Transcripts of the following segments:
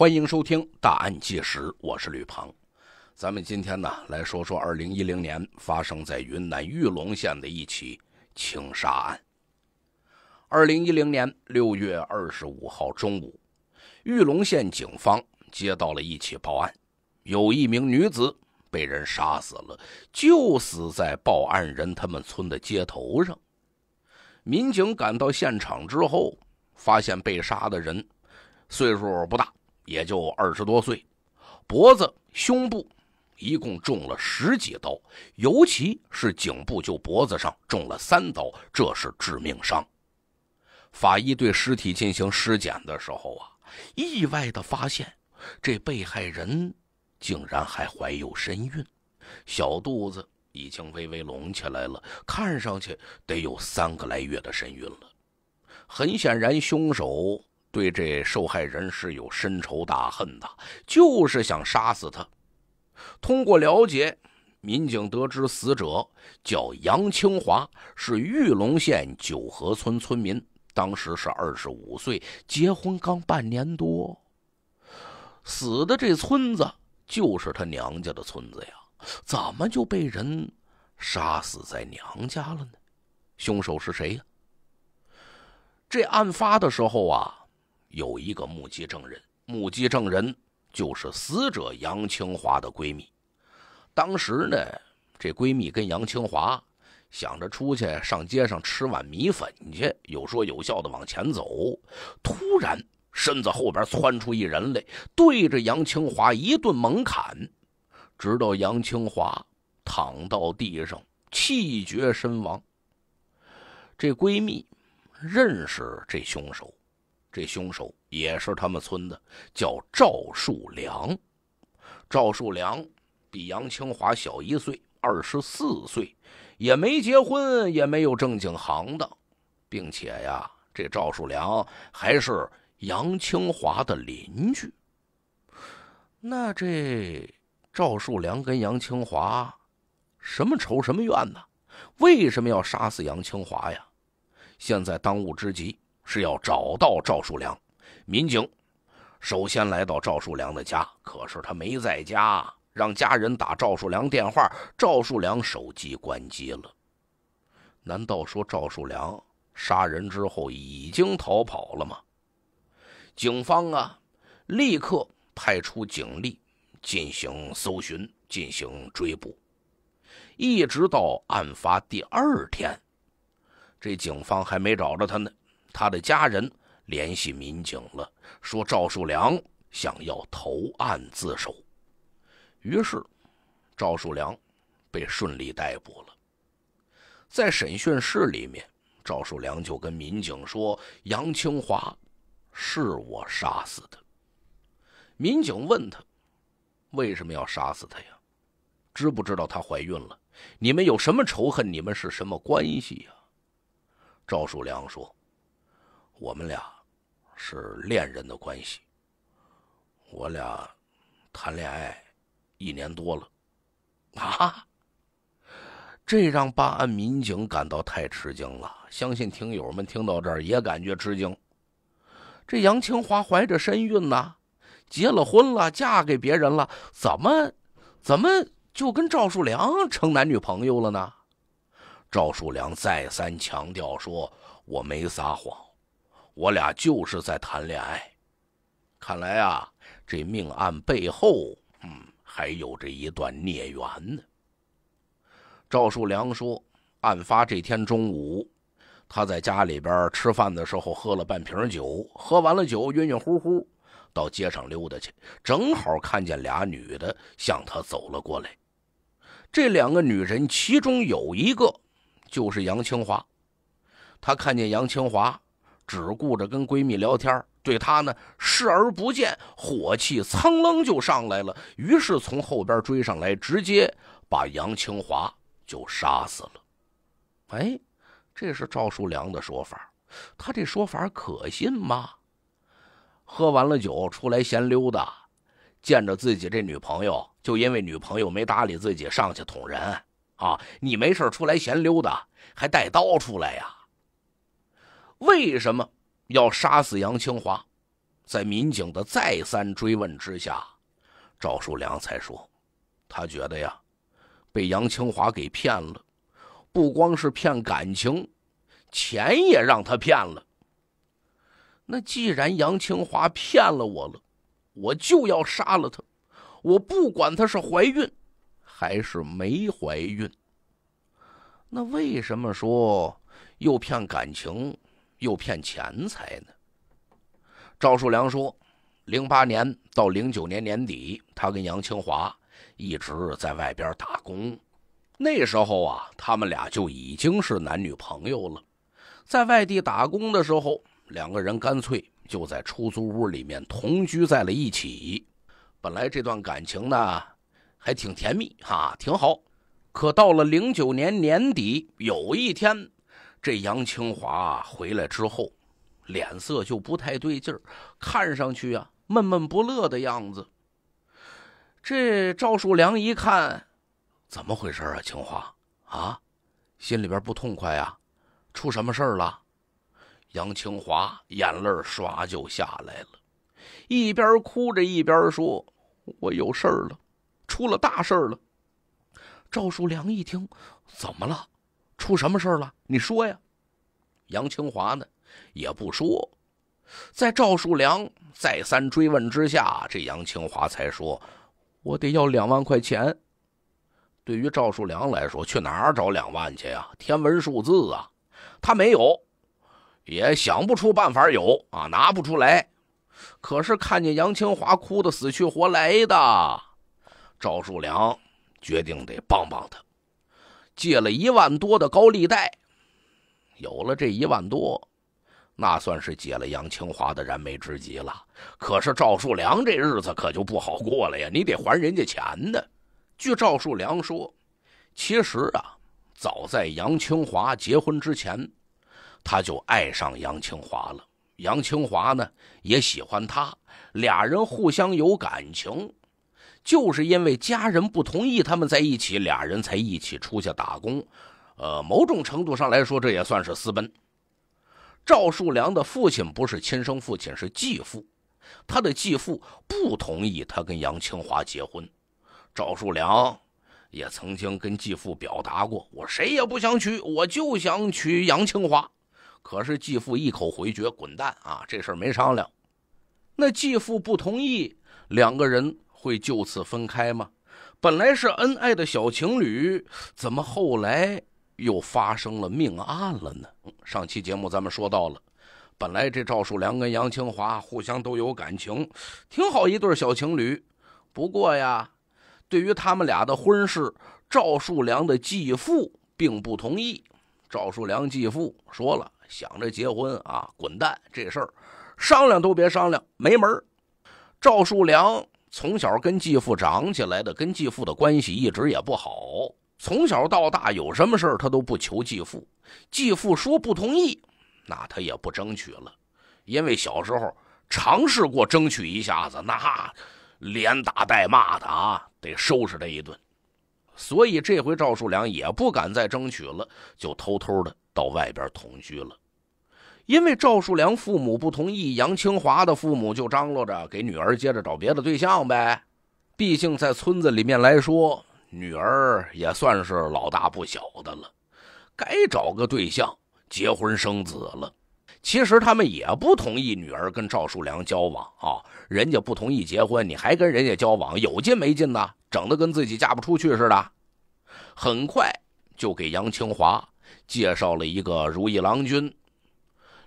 欢迎收听《大案纪实》，我是吕鹏。咱们今天呢来说说2010年发生在云南玉龙县的一起情杀案。2010年6月25号中午，玉龙县警方接到了一起报案，有一名女子被人杀死了，就死在报案人他们村的街头上。民警赶到现场之后，发现被杀的人岁数不大。也就二十多岁，脖子、胸部一共中了十几刀，尤其是颈部，就脖子上中了三刀，这是致命伤。法医对尸体进行尸检的时候啊，意外的发现，这被害人竟然还怀有身孕，小肚子已经微微隆起来了，看上去得有三个来月的身孕了。很显然，凶手。对这受害人是有深仇大恨的，就是想杀死他。通过了解，民警得知死者叫杨清华，是玉龙县九河村村民，当时是二十五岁，结婚刚半年多。死的这村子就是他娘家的村子呀，怎么就被人杀死在娘家了呢？凶手是谁呀？这案发的时候啊。有一个目击证人，目击证人就是死者杨清华的闺蜜。当时呢，这闺蜜跟杨清华想着出去上街上吃碗米粉去，有说有笑的往前走，突然身子后边窜出一人来，对着杨清华一顿猛砍，直到杨清华躺到地上气绝身亡。这闺蜜认识这凶手。这凶手也是他们村的，叫赵树良。赵树良比杨清华小一岁，二十四岁，也没结婚，也没有正经行当，并且呀，这赵树良还是杨清华的邻居。那这赵树良跟杨清华什么仇什么怨呢？为什么要杀死杨清华呀？现在当务之急。是要找到赵树良，民警首先来到赵树良的家，可是他没在家，让家人打赵树良电话，赵树良手机关机了。难道说赵树良杀人之后已经逃跑了吗？警方啊，立刻派出警力进行搜寻，进行追捕，一直到案发第二天，这警方还没找着他呢。他的家人联系民警了，说赵树良想要投案自首，于是赵树良被顺利逮捕了。在审讯室里面，赵树良就跟民警说：“杨清华是我杀死的。”民警问他：“为什么要杀死他呀？知不知道她怀孕了？你们有什么仇恨？你们是什么关系呀？”赵树良说。我们俩是恋人的关系，我俩谈恋爱一年多了啊！这让办案民警感到太吃惊了。相信听友们听到这儿也感觉吃惊。这杨清华怀着身孕呢，结了婚了，嫁给别人了，怎么怎么就跟赵树良成男女朋友了呢？赵树良再三强调说：“我没撒谎。”我俩就是在谈恋爱，看来啊，这命案背后，嗯，还有着一段孽缘呢。赵树良说，案发这天中午，他在家里边吃饭的时候喝了半瓶酒，喝完了酒晕晕乎乎，到街上溜达去，正好看见俩女的向他走了过来。这两个女人其中有一个就是杨清华，他看见杨清华。只顾着跟闺蜜聊天，对她呢视而不见，火气蹭楞就上来了，于是从后边追上来，直接把杨清华就杀死了。哎，这是赵树良的说法，他这说法可信吗？喝完了酒出来闲溜达，见着自己这女朋友，就因为女朋友没搭理自己，上去捅人啊！你没事出来闲溜达，还带刀出来呀？为什么要杀死杨清华？在民警的再三追问之下，赵树良才说：“他觉得呀，被杨清华给骗了，不光是骗感情，钱也让他骗了。那既然杨清华骗了我了，我就要杀了他。我不管她是怀孕还是没怀孕。那为什么说又骗感情？”又骗钱财呢？赵树良说：“零八年到零九年年底，他跟杨清华一直在外边打工。那时候啊，他们俩就已经是男女朋友了。在外地打工的时候，两个人干脆就在出租屋里面同居在了一起。本来这段感情呢，还挺甜蜜哈，挺好。可到了零九年年底，有一天。”这杨清华回来之后，脸色就不太对劲儿，看上去啊闷闷不乐的样子。这赵树良一看，怎么回事啊？清华啊，心里边不痛快啊，出什么事儿了？杨清华眼泪唰就下来了，一边哭着一边说：“我有事儿了，出了大事了。”赵树良一听，怎么了？出什么事了？你说呀，杨清华呢，也不说。在赵树良再三追问之下，这杨清华才说：“我得要两万块钱。”对于赵树良来说，去哪儿找两万去呀？天文数字啊！他没有，也想不出办法有啊，拿不出来。可是看见杨清华哭得死去活来的，赵树良决定得帮帮他。借了一万多的高利贷，有了这一万多，那算是解了杨清华的燃眉之急了。可是赵树良这日子可就不好过了呀，你得还人家钱呢。据赵树良说，其实啊，早在杨清华结婚之前，他就爱上杨清华了。杨清华呢，也喜欢他，俩人互相有感情。就是因为家人不同意他们在一起，俩人才一起出去打工。呃，某种程度上来说，这也算是私奔。赵树良的父亲不是亲生父亲，是继父。他的继父不同意他跟杨清华结婚。赵树良也曾经跟继父表达过：“我谁也不想娶，我就想娶杨清华。”可是继父一口回绝：“滚蛋啊，这事儿没商量。”那继父不同意，两个人。会就此分开吗？本来是恩爱的小情侣，怎么后来又发生了命案了呢？上期节目咱们说到了，本来这赵树良跟杨清华互相都有感情，挺好一对小情侣。不过呀，对于他们俩的婚事，赵树良的继父并不同意。赵树良继父说了：“想着结婚啊，滚蛋这事儿，商量都别商量，没门儿。”赵树良。从小跟继父长起来的，跟继父的关系一直也不好。从小到大有什么事他都不求继父。继父说不同意，那他也不争取了，因为小时候尝试过争取一下子，那连打带骂的啊，得收拾他一顿。所以这回赵树良也不敢再争取了，就偷偷的到外边同居了。因为赵树良父母不同意，杨清华的父母就张罗着给女儿接着找别的对象呗。毕竟在村子里面来说，女儿也算是老大不小的了，该找个对象结婚生子了。其实他们也不同意女儿跟赵树良交往啊，人家不同意结婚，你还跟人家交往，有劲没劲呢？整的跟自己嫁不出去似的。很快就给杨清华介绍了一个如意郎君。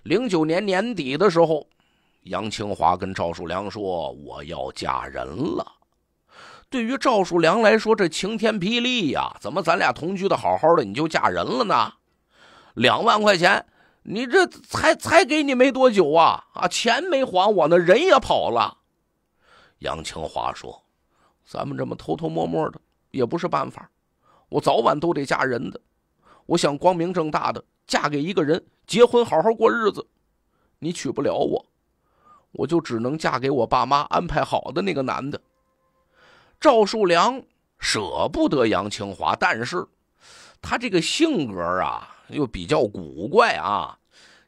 零九年年底的时候，杨清华跟赵树良说：“我要嫁人了。”对于赵树良来说，这晴天霹雳呀！怎么咱俩同居的好好的，你就嫁人了呢？两万块钱，你这才才给你没多久啊！啊，钱没还我呢，人也跑了。杨清华说：“咱们这么偷偷摸摸的也不是办法，我早晚都得嫁人的，我想光明正大的。”嫁给一个人，结婚，好好过日子。你娶不了我，我就只能嫁给我爸妈安排好的那个男的。赵树良舍不得杨清华，但是他这个性格啊，又比较古怪啊。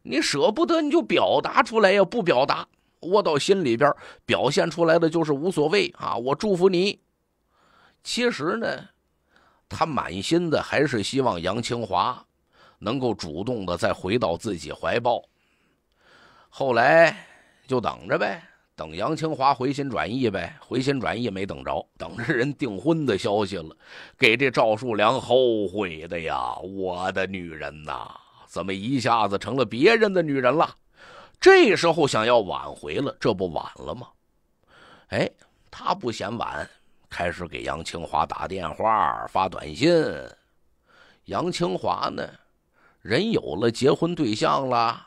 你舍不得，你就表达出来呀，不表达，窝到心里边，表现出来的就是无所谓啊。我祝福你。其实呢，他满心的还是希望杨清华。能够主动的再回到自己怀抱，后来就等着呗，等杨清华回心转意呗。回心转意没等着，等着人订婚的消息了，给这赵树良后悔的呀！我的女人呐，怎么一下子成了别人的女人了？这时候想要挽回了，这不晚了吗？哎，他不嫌晚，开始给杨清华打电话发短信。杨清华呢？人有了结婚对象了，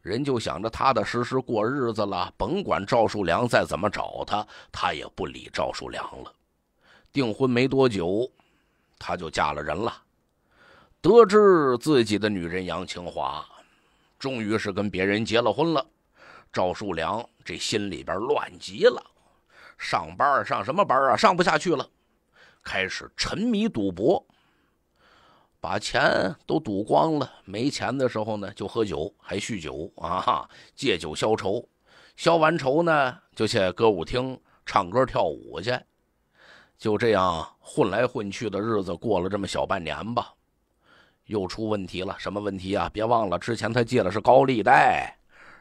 人就想着踏踏实实过日子了。甭管赵树良再怎么找他，他也不理赵树良了。订婚没多久，他就嫁了人了。得知自己的女人杨清华，终于是跟别人结了婚了，赵树良这心里边乱极了。上班上什么班啊？上不下去了，开始沉迷赌博。把钱都赌光了，没钱的时候呢，就喝酒，还酗酒啊，借酒消愁，消完愁呢，就去歌舞厅唱歌跳舞去，就这样混来混去的日子过了这么小半年吧，又出问题了，什么问题啊？别忘了之前他借的是高利贷，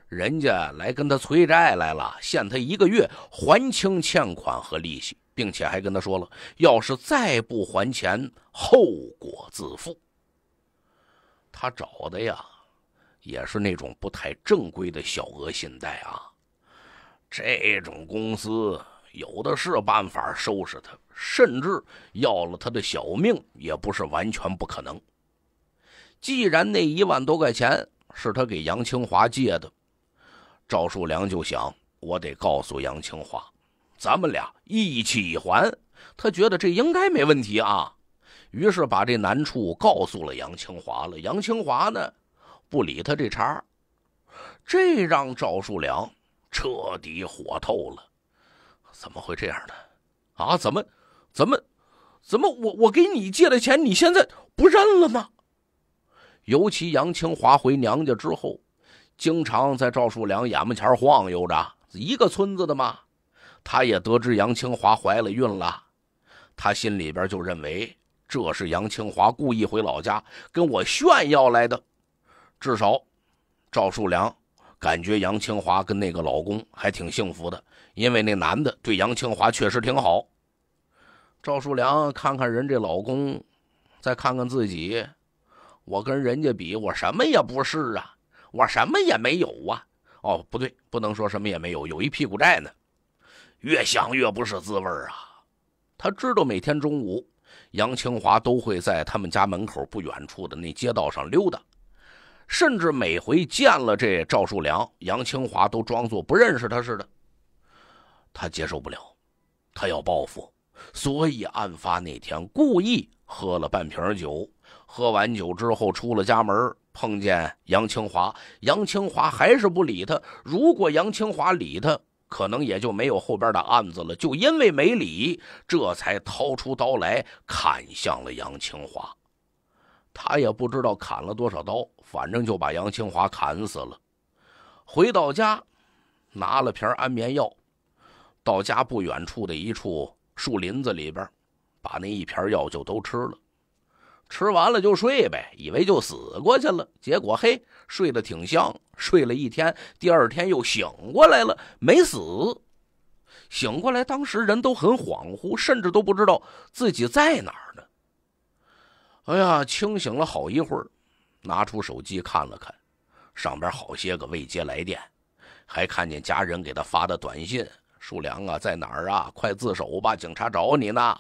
人家来跟他催债来了，限他一个月还清欠款和利息。并且还跟他说了，要是再不还钱，后果自负。他找的呀，也是那种不太正规的小额信贷啊。这种公司有的是办法收拾他，甚至要了他的小命也不是完全不可能。既然那一万多块钱是他给杨清华借的，赵树良就想，我得告诉杨清华。咱们俩一起还，他觉得这应该没问题啊，于是把这难处告诉了杨清华了。杨清华呢，不理他这茬，这让赵树良彻底火透了。怎么会这样呢？啊，怎么，怎么，怎么？我我给你借的钱，你现在不认了吗？尤其杨清华回娘家之后，经常在赵树良眼门前晃悠着，一个村子的嘛。他也得知杨清华怀了孕了，他心里边就认为这是杨清华故意回老家跟我炫耀来的。至少，赵树良感觉杨清华跟那个老公还挺幸福的，因为那男的对杨清华确实挺好。赵树良看看人这老公，再看看自己，我跟人家比，我什么也不是啊，我什么也没有啊。哦，不对，不能说什么也没有，有一屁股债呢。越想越不是滋味啊！他知道每天中午，杨清华都会在他们家门口不远处的那街道上溜达，甚至每回见了这赵树良，杨清华都装作不认识他似的。他接受不了，他要报复，所以案发那天故意喝了半瓶酒。喝完酒之后出了家门，碰见杨清华，杨清华还是不理他。如果杨清华理他，可能也就没有后边的案子了，就因为没理，这才掏出刀来砍向了杨清华。他也不知道砍了多少刀，反正就把杨清华砍死了。回到家，拿了瓶安眠药，到家不远处的一处树林子里边，把那一瓶药就都吃了。吃完了就睡呗，以为就死过去了。结果嘿，睡得挺香，睡了一天，第二天又醒过来了，没死。醒过来，当时人都很恍惚，甚至都不知道自己在哪儿呢。哎呀，清醒了好一会儿，拿出手机看了看，上边好些个未接来电，还看见家人给他发的短信：“树良啊，在哪儿啊？快自首吧，警察找你呢。”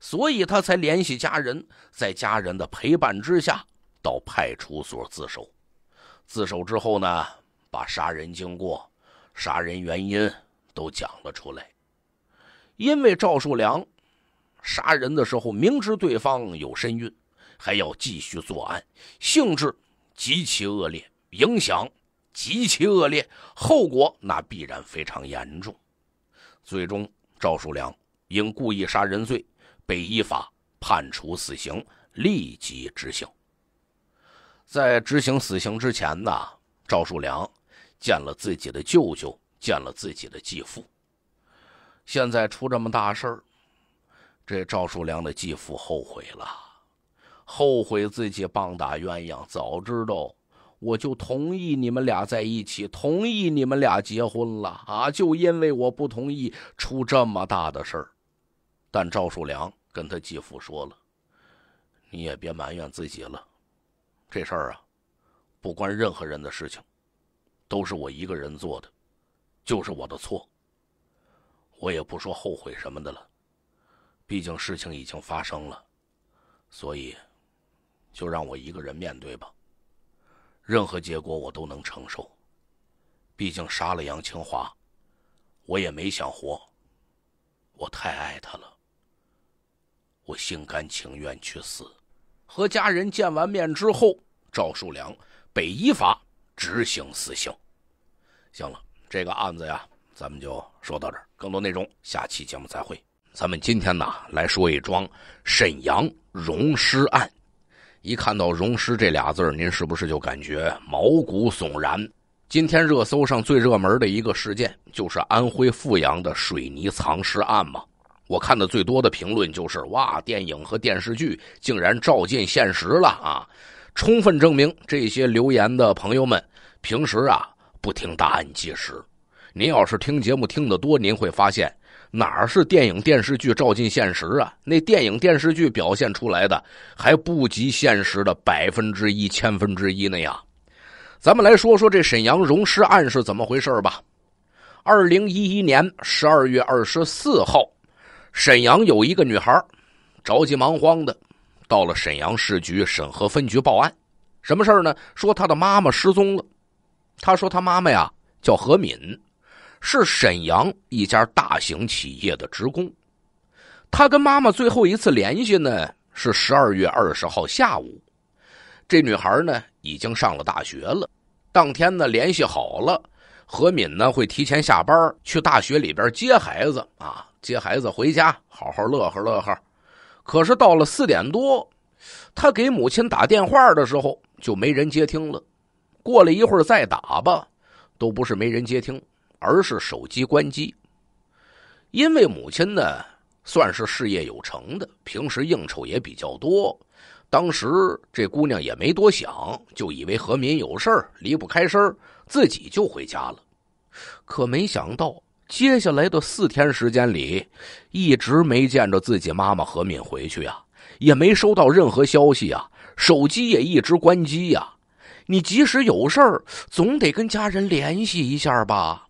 所以他才联系家人，在家人的陪伴之下到派出所自首。自首之后呢，把杀人经过、杀人原因都讲了出来。因为赵树良杀人的时候明知对方有身孕，还要继续作案，性质极其恶劣，影响极其恶劣，后果那必然非常严重。最终，赵树良因故意杀人罪。被依法判处死刑，立即执行。在执行死刑之前呢，赵树良见了自己的舅舅，见了自己的继父。现在出这么大事儿，这赵树良的继父后悔了，后悔自己棒打鸳鸯。早知道我就同意你们俩在一起，同意你们俩结婚了啊！就因为我不同意，出这么大的事儿。但赵树良。跟他继父说了，你也别埋怨自己了，这事儿啊，不关任何人的事情，都是我一个人做的，就是我的错。我也不说后悔什么的了，毕竟事情已经发生了，所以，就让我一个人面对吧。任何结果我都能承受，毕竟杀了杨清华，我也没想活，我太爱他了。我心甘情愿去死。和家人见完面之后，赵树良被依法执行死刑。行了，这个案子呀，咱们就说到这儿。更多内容，下期节目再会。咱们今天呢，来说一桩沈阳溶尸案。一看到“溶尸”这俩字您是不是就感觉毛骨悚然？今天热搜上最热门的一个事件，就是安徽阜阳的水泥藏尸案嘛。我看的最多的评论就是哇，电影和电视剧竟然照进现实了啊！充分证明这些留言的朋友们平时啊不听答案计时。您要是听节目听得多，您会发现哪儿是电影电视剧照进现实啊？那电影电视剧表现出来的还不及现实的百分之一、千分之一那样。咱们来说说这沈阳容尸案是怎么回事吧。二零一一年十二月二十四号。沈阳有一个女孩，着急忙慌的，到了沈阳市局沈河分局报案。什么事儿呢？说她的妈妈失踪了。她说她妈妈呀叫何敏，是沈阳一家大型企业的职工。她跟妈妈最后一次联系呢是十二月二十号下午。这女孩呢已经上了大学了。当天呢联系好了，何敏呢会提前下班去大学里边接孩子啊。接孩子回家，好好乐呵乐呵。可是到了四点多，他给母亲打电话的时候，就没人接听了。过了一会儿再打吧，都不是没人接听，而是手机关机。因为母亲呢，算是事业有成的，平时应酬也比较多。当时这姑娘也没多想，就以为何民有事儿离不开身儿，自己就回家了。可没想到。接下来的四天时间里，一直没见着自己妈妈何敏回去呀，也没收到任何消息啊，手机也一直关机呀。你即使有事儿，总得跟家人联系一下吧。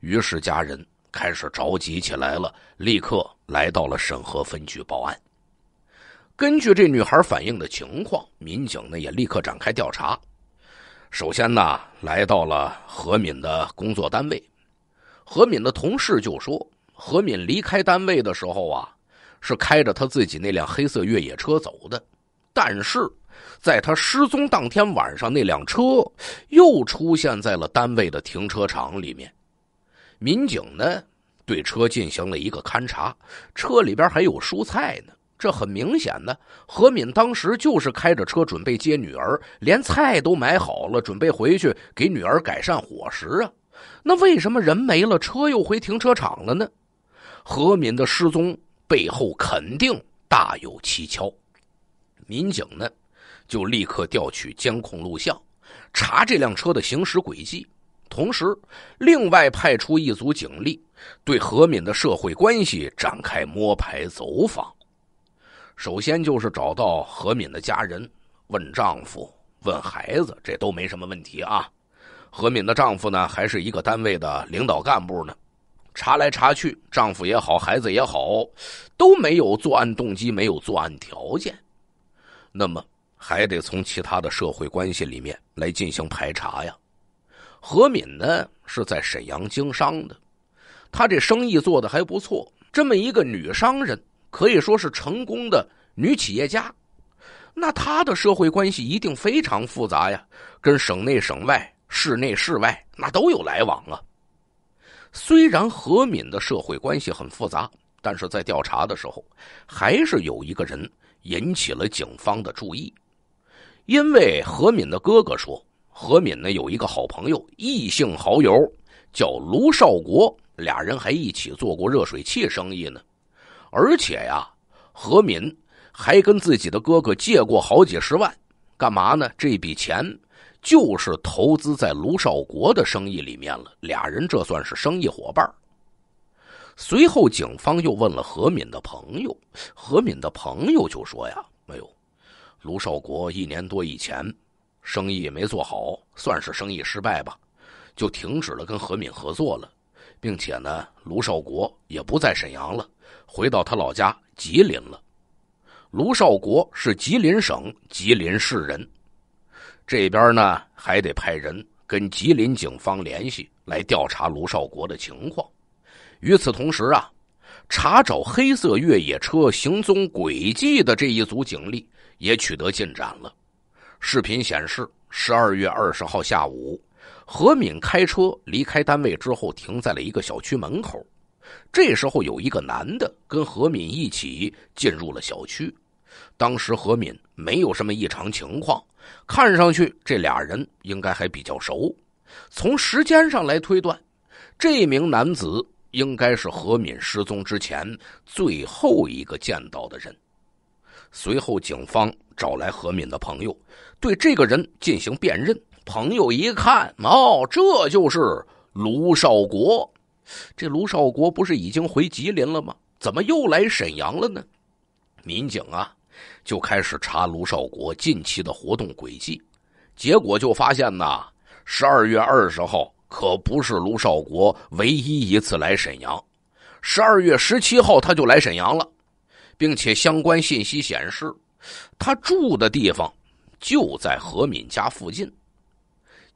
于是家人开始着急起来了，立刻来到了沈河分局报案。根据这女孩反映的情况，民警呢也立刻展开调查。首先呢，来到了何敏的工作单位。何敏的同事就说：“何敏离开单位的时候啊，是开着他自己那辆黑色越野车走的。但是，在他失踪当天晚上，那辆车又出现在了单位的停车场里面。民警呢，对车进行了一个勘查，车里边还有蔬菜呢。这很明显的，何敏当时就是开着车准备接女儿，连菜都买好了，准备回去给女儿改善伙食啊。”那为什么人没了，车又回停车场了呢？何敏的失踪背后肯定大有蹊跷。民警呢，就立刻调取监控录像，查这辆车的行驶轨迹，同时另外派出一组警力，对何敏的社会关系展开摸排走访。首先就是找到何敏的家人，问丈夫，问孩子，这都没什么问题啊。何敏的丈夫呢，还是一个单位的领导干部呢？查来查去，丈夫也好，孩子也好，都没有作案动机，没有作案条件。那么还得从其他的社会关系里面来进行排查呀。何敏呢，是在沈阳经商的，她这生意做得还不错。这么一个女商人，可以说是成功的女企业家，那她的社会关系一定非常复杂呀，跟省内、省外。室内、室外那都有来往啊。虽然何敏的社会关系很复杂，但是在调查的时候，还是有一个人引起了警方的注意。因为何敏的哥哥说，何敏呢有一个好朋友异性好友叫卢少国，俩人还一起做过热水器生意呢。而且呀，何敏还跟自己的哥哥借过好几十万，干嘛呢？这笔钱。就是投资在卢少国的生意里面了，俩人这算是生意伙伴随后，警方又问了何敏的朋友，何敏的朋友就说呀：“没有，卢少国一年多以前，生意没做好，算是生意失败吧，就停止了跟何敏合作了，并且呢，卢少国也不在沈阳了，回到他老家吉林了。卢少国是吉林省吉林市人。”这边呢，还得派人跟吉林警方联系，来调查卢少国的情况。与此同时啊，查找黑色越野车行踪轨迹的这一组警力也取得进展了。视频显示，十二月二十号下午，何敏开车离开单位之后，停在了一个小区门口。这时候有一个男的跟何敏一起进入了小区。当时何敏没有什么异常情况。看上去这俩人应该还比较熟，从时间上来推断，这名男子应该是何敏失踪之前最后一个见到的人。随后，警方找来何敏的朋友，对这个人进行辨认。朋友一看，哦，这就是卢少国。这卢少国不是已经回吉林了吗？怎么又来沈阳了呢？民警啊。就开始查卢少国近期的活动轨迹，结果就发现呐，十二月二十号可不是卢少国唯一一次来沈阳，十二月十七号他就来沈阳了，并且相关信息显示，他住的地方就在何敏家附近。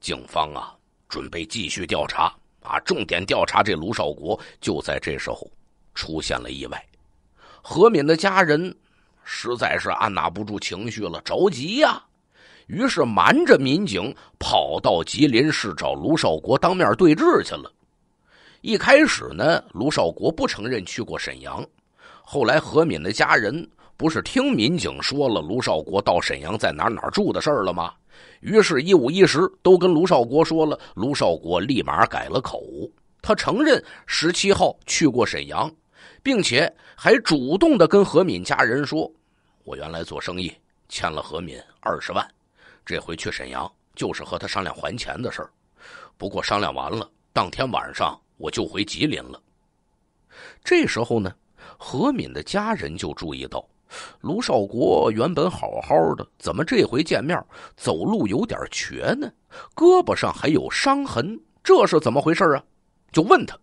警方啊，准备继续调查，啊，重点调查这卢少国。就在这时候，出现了意外，何敏的家人。实在是按捺不住情绪了，着急呀，于是瞒着民警跑到吉林市找卢少国当面对质去了。一开始呢，卢少国不承认去过沈阳，后来何敏的家人不是听民警说了卢少国到沈阳在哪哪住的事儿了吗？于是，一五一十都跟卢少国说了，卢少国立马改了口，他承认十七号去过沈阳。并且还主动的跟何敏家人说：“我原来做生意欠了何敏二十万，这回去沈阳就是和他商量还钱的事儿。不过商量完了，当天晚上我就回吉林了。”这时候呢，何敏的家人就注意到，卢少国原本好好的，怎么这回见面走路有点瘸呢？胳膊上还有伤痕，这是怎么回事啊？就问他。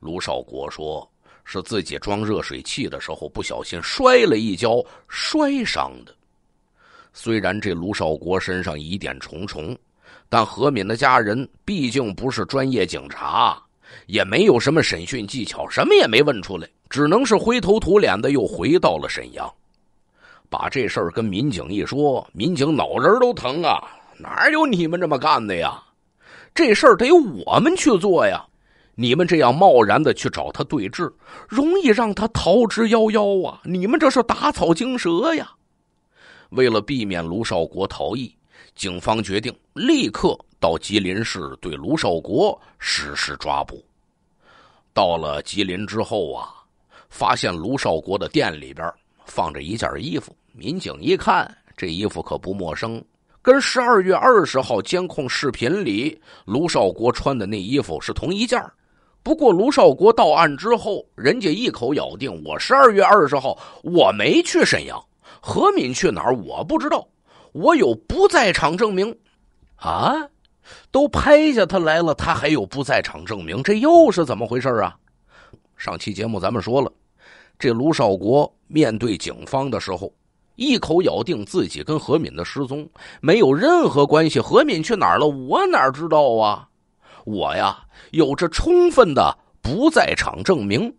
卢少国说。是自己装热水器的时候不小心摔了一跤摔伤的。虽然这卢少国身上疑点重重，但何敏的家人毕竟不是专业警察，也没有什么审讯技巧，什么也没问出来，只能是灰头土脸的又回到了沈阳。把这事儿跟民警一说，民警脑仁都疼啊！哪有你们这么干的呀？这事儿得我们去做呀！你们这样贸然的去找他对峙，容易让他逃之夭夭啊！你们这是打草惊蛇呀！为了避免卢少国逃逸，警方决定立刻到吉林市对卢少国实施抓捕。到了吉林之后啊，发现卢少国的店里边放着一件衣服，民警一看，这衣服可不陌生，跟十二月二十号监控视频里卢少国穿的那衣服是同一件不过卢少国到案之后，人家一口咬定我十二月二十号我没去沈阳，何敏去哪儿我不知道，我有不在场证明，啊，都拍下他来了，他还有不在场证明，这又是怎么回事啊？上期节目咱们说了，这卢少国面对警方的时候，一口咬定自己跟何敏的失踪没有任何关系，何敏去哪儿了，我哪知道啊？我呀。有着充分的不在场证明，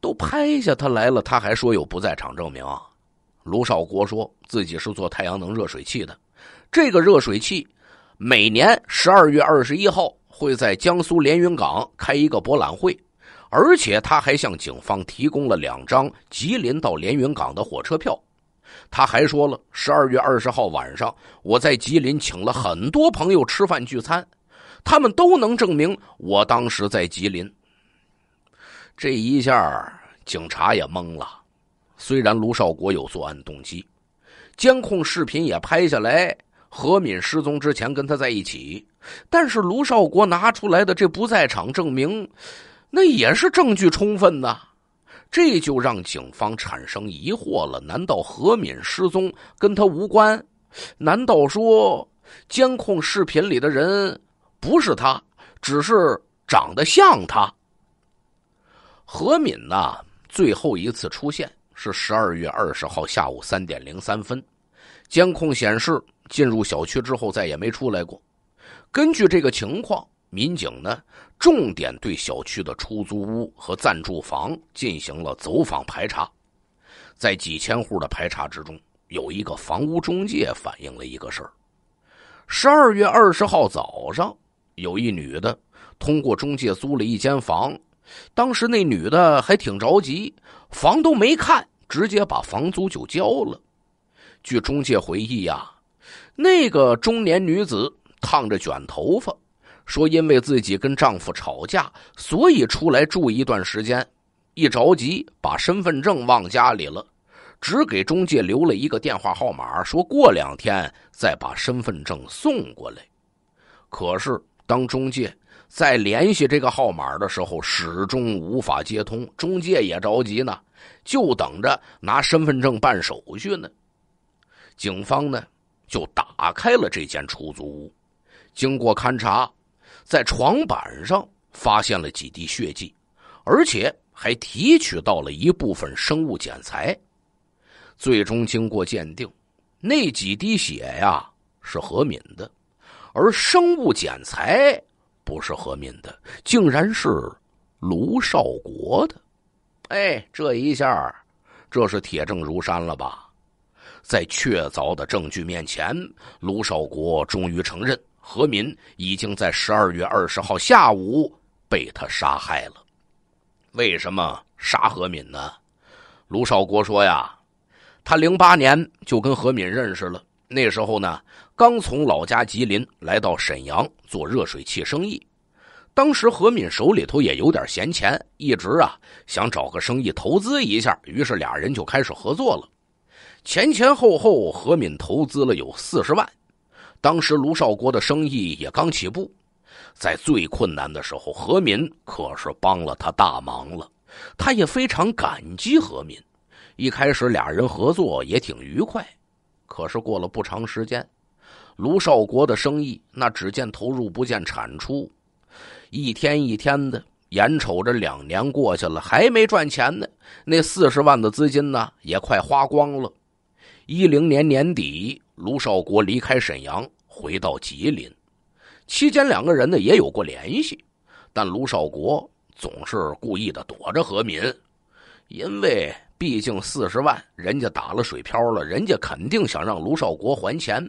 都拍下他来了，他还说有不在场证明啊。卢少国说自己是做太阳能热水器的，这个热水器每年十二月二十一号会在江苏连云港开一个博览会，而且他还向警方提供了两张吉林到连云港的火车票。他还说了，十二月二十号晚上我在吉林请了很多朋友吃饭聚餐。他们都能证明我当时在吉林。这一下，警察也懵了。虽然卢少国有作案动机，监控视频也拍下来，何敏失踪之前跟他在一起，但是卢少国拿出来的这不在场证明，那也是证据充分的。这就让警方产生疑惑了：难道何敏失踪跟他无关？难道说监控视频里的人？不是他，只是长得像他。何敏呐，最后一次出现是十二月二十号下午三点零三分，监控显示进入小区之后再也没出来过。根据这个情况，民警呢重点对小区的出租屋和暂住房进行了走访排查，在几千户的排查之中，有一个房屋中介反映了一个事儿：十二月二十号早上。有一女的通过中介租了一间房，当时那女的还挺着急，房都没看，直接把房租就交了。据中介回忆呀，那个中年女子烫着卷头发，说因为自己跟丈夫吵架，所以出来住一段时间，一着急把身份证忘家里了，只给中介留了一个电话号码，说过两天再把身份证送过来，可是。当中介在联系这个号码的时候，始终无法接通。中介也着急呢，就等着拿身份证办手续呢。警方呢，就打开了这间出租屋，经过勘查，在床板上发现了几滴血迹，而且还提取到了一部分生物检材。最终经过鉴定，那几滴血呀，是何敏的。而生物检材不是何敏的，竟然是卢少国的。哎，这一下，这是铁证如山了吧？在确凿的证据面前，卢少国终于承认何敏已经在十二月二十号下午被他杀害了。为什么杀何敏呢？卢少国说呀，他零八年就跟何敏认识了。那时候呢，刚从老家吉林来到沈阳做热水器生意。当时何敏手里头也有点闲钱，一直啊想找个生意投资一下，于是俩人就开始合作了。前前后后，何敏投资了有四十万。当时卢少国的生意也刚起步，在最困难的时候，何敏可是帮了他大忙了，他也非常感激何敏。一开始俩人合作也挺愉快。可是过了不长时间，卢少国的生意那只见投入不见产出，一天一天的眼瞅着。两年过去了，还没赚钱呢，那四十万的资金呢也快花光了。一零年年底，卢少国离开沈阳，回到吉林。期间两个人呢也有过联系，但卢少国总是故意的躲着何敏，因为。毕竟四十万，人家打了水漂了，人家肯定想让卢少国还钱，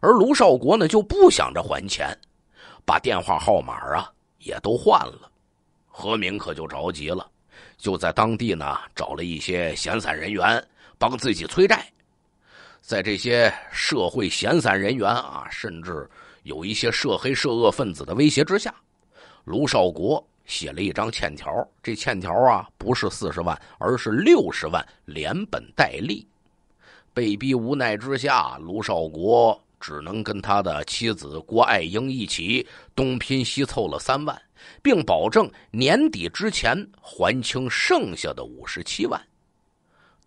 而卢少国呢就不想着还钱，把电话号码啊也都换了。何明可就着急了，就在当地呢找了一些闲散人员帮自己催债，在这些社会闲散人员啊，甚至有一些涉黑涉恶分子的威胁之下，卢少国。写了一张欠条，这欠条啊不是四十万，而是六十万，连本带利。被逼无奈之下，卢少国只能跟他的妻子郭爱英一起东拼西凑了三万，并保证年底之前还清剩下的五十七万。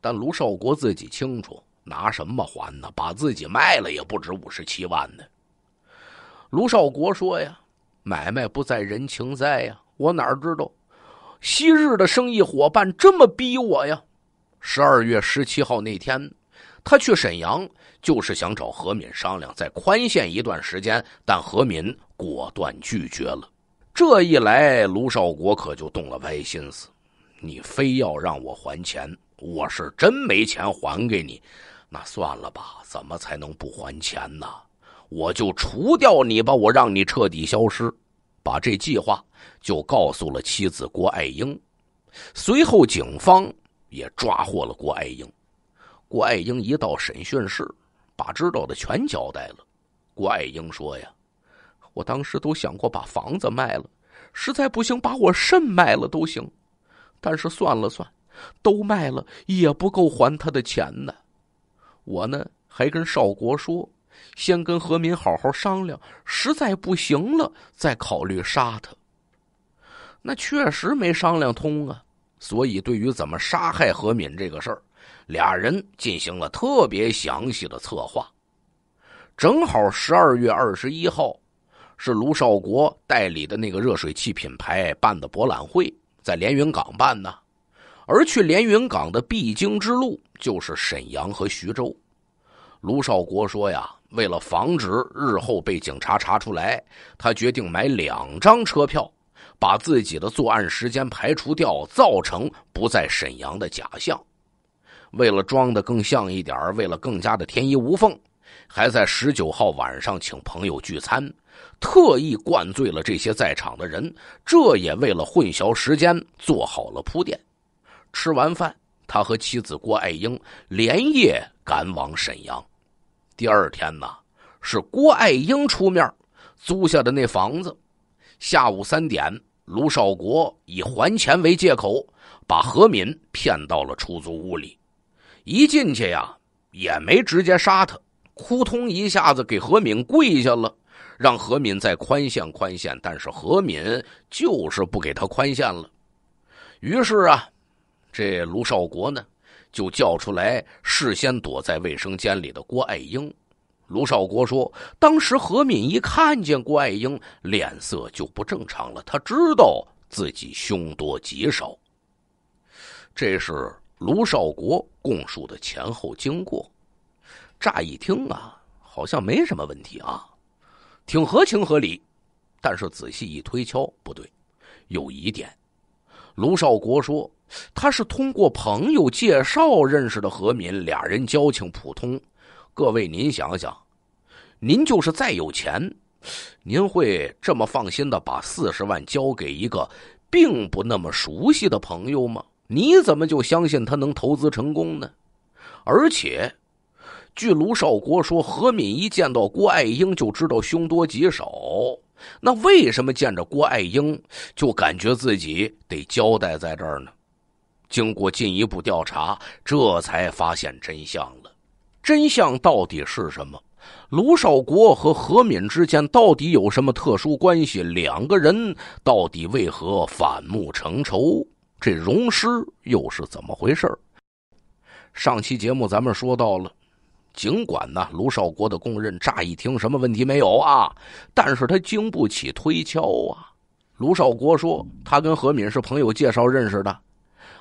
但卢少国自己清楚，拿什么还呢？把自己卖了也不止五十七万呢。卢少国说：“呀，买卖不在人情在呀。”我哪知道，昔日的生意伙伴这么逼我呀！十二月十七号那天，他去沈阳，就是想找何敏商量再宽限一段时间，但何敏果断拒绝了。这一来，卢少国可就动了歪心思。你非要让我还钱，我是真没钱还给你，那算了吧。怎么才能不还钱呢？我就除掉你吧，我让你彻底消失，把这计划。就告诉了妻子郭爱英，随后警方也抓获了郭爱英。郭爱英一到审讯室，把知道的全交代了。郭爱英说：“呀，我当时都想过把房子卖了，实在不行把我肾卖了都行。但是算了算，都卖了也不够还他的钱呢。我呢还跟少国说，先跟何民好好商量，实在不行了再考虑杀他。”那确实没商量通啊，所以对于怎么杀害何敏这个事儿，俩人进行了特别详细的策划。正好十二月二十一号，是卢少国代理的那个热水器品牌办的博览会，在连云港办呢。而去连云港的必经之路就是沈阳和徐州。卢少国说呀，为了防止日后被警察查出来，他决定买两张车票。把自己的作案时间排除掉，造成不在沈阳的假象。为了装的更像一点，为了更加的天衣无缝，还在十九号晚上请朋友聚餐，特意灌醉了这些在场的人。这也为了混淆时间做好了铺垫。吃完饭，他和妻子郭爱英连夜赶往沈阳。第二天呢，是郭爱英出面租下的那房子。下午三点。卢少国以还钱为借口，把何敏骗到了出租屋里。一进去呀，也没直接杀他，扑通一下子给何敏跪下了，让何敏再宽限宽限。但是何敏就是不给他宽限了。于是啊，这卢少国呢，就叫出来事先躲在卫生间里的郭爱英。卢少国说：“当时何敏一看见郭爱英，脸色就不正常了。他知道自己凶多吉少。”这是卢少国供述的前后经过。乍一听啊，好像没什么问题啊，挺合情合理。但是仔细一推敲，不对，有疑点。卢少国说：“他是通过朋友介绍认识的何敏，俩人交情普通。”各位，您想想，您就是再有钱，您会这么放心的把四十万交给一个并不那么熟悉的朋友吗？你怎么就相信他能投资成功呢？而且，据卢少国说，何敏一见到郭爱英就知道凶多吉少。那为什么见着郭爱英就感觉自己得交代在这儿呢？经过进一步调查，这才发现真相。真相到底是什么？卢少国和何敏之间到底有什么特殊关系？两个人到底为何反目成仇？这荣师又是怎么回事儿？上期节目咱们说到了，尽管呢卢少国的供认乍一听什么问题没有啊，但是他经不起推敲啊。卢少国说他跟何敏是朋友介绍认识的。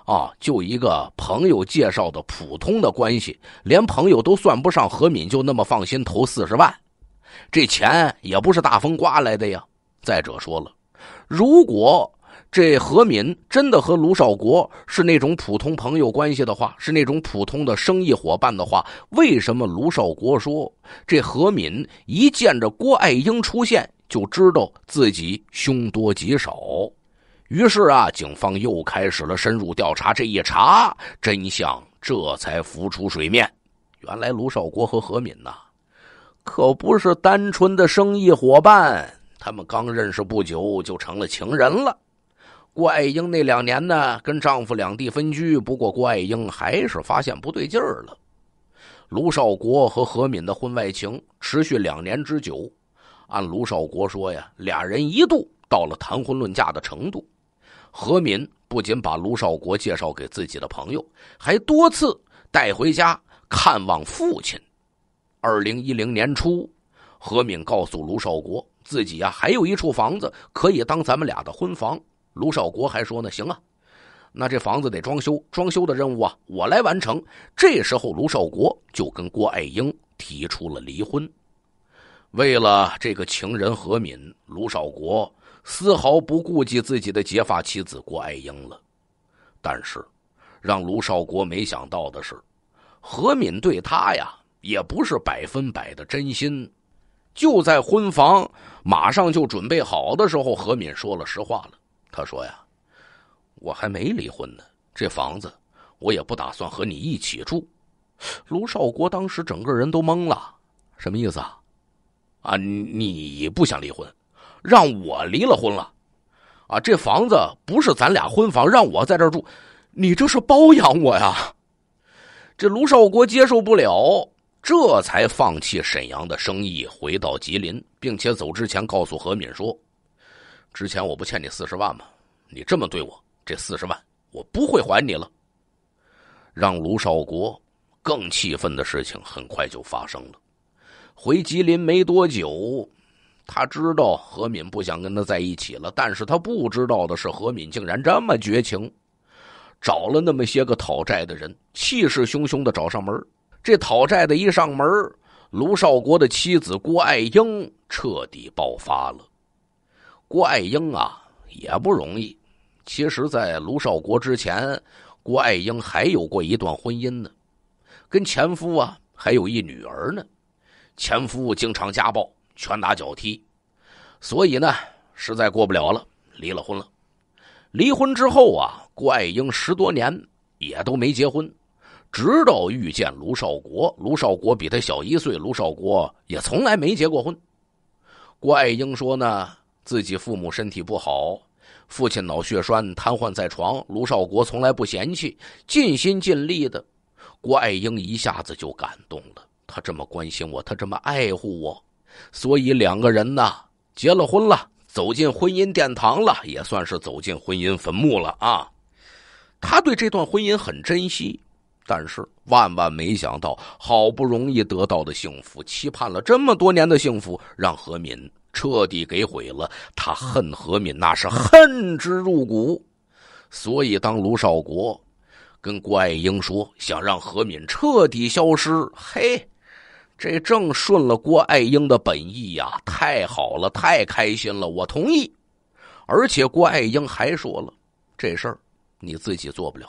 啊，就一个朋友介绍的普通的关系，连朋友都算不上。何敏就那么放心投四十万，这钱也不是大风刮来的呀。再者说了，如果这何敏真的和卢少国是那种普通朋友关系的话，是那种普通的生意伙伴的话，为什么卢少国说这何敏一见着郭爱英出现就知道自己凶多吉少？于是啊，警方又开始了深入调查。这一查，真相这才浮出水面。原来，卢少国和何敏呐，可不是单纯的生意伙伴，他们刚认识不久就成了情人了。郭爱英那两年呢，跟丈夫两地分居，不过郭爱英还是发现不对劲儿了。卢少国和何敏的婚外情持续两年之久，按卢少国说呀，俩人一度到了谈婚论嫁的程度。何敏不仅把卢少国介绍给自己的朋友，还多次带回家看望父亲。二零一零年初，何敏告诉卢少国，自己呀还有一处房子可以当咱们俩的婚房。卢少国还说呢：“行啊，那这房子得装修，装修的任务啊我来完成。”这时候，卢少国就跟郭爱英提出了离婚。为了这个情人何敏，卢少国。丝毫不顾及自己的结发妻子郭爱英了，但是，让卢少国没想到的是，何敏对他呀也不是百分百的真心。就在婚房马上就准备好的时候，何敏说了实话了。他说：“呀，我还没离婚呢，这房子我也不打算和你一起住。”卢少国当时整个人都懵了，什么意思啊？啊，你不想离婚？让我离了婚了，啊，这房子不是咱俩婚房，让我在这住，你这是包养我呀？这卢少国接受不了，这才放弃沈阳的生意，回到吉林，并且走之前告诉何敏说：“之前我不欠你四十万吗？你这么对我，这四十万我不会还你了。”让卢少国更气愤的事情很快就发生了，回吉林没多久。他知道何敏不想跟他在一起了，但是他不知道的是，何敏竟然这么绝情，找了那么些个讨债的人，气势汹汹的找上门。这讨债的一上门，卢少国的妻子郭爱英彻底爆发了。郭爱英啊，也不容易。其实，在卢少国之前，郭爱英还有过一段婚姻呢，跟前夫啊还有一女儿呢，前夫经常家暴。拳打脚踢，所以呢，实在过不了了，离了婚了。离婚之后啊，郭爱英十多年也都没结婚，直到遇见卢少国。卢少国比他小一岁，卢少国也从来没结过婚。郭爱英说呢，自己父母身体不好，父亲脑血栓瘫痪在床，卢少国从来不嫌弃，尽心尽力的。郭爱英一下子就感动了，他这么关心我，他这么爱护我。所以两个人呢，结了婚了，走进婚姻殿堂了，也算是走进婚姻坟墓了啊。他对这段婚姻很珍惜，但是万万没想到，好不容易得到的幸福，期盼了这么多年的幸福，让何敏彻底给毁了。他恨何敏，那是恨之入骨。所以当卢少国跟郭爱英说想让何敏彻底消失，嘿。这正顺了郭爱英的本意呀！太好了，太开心了，我同意。而且郭爱英还说了：“这事儿你自己做不了，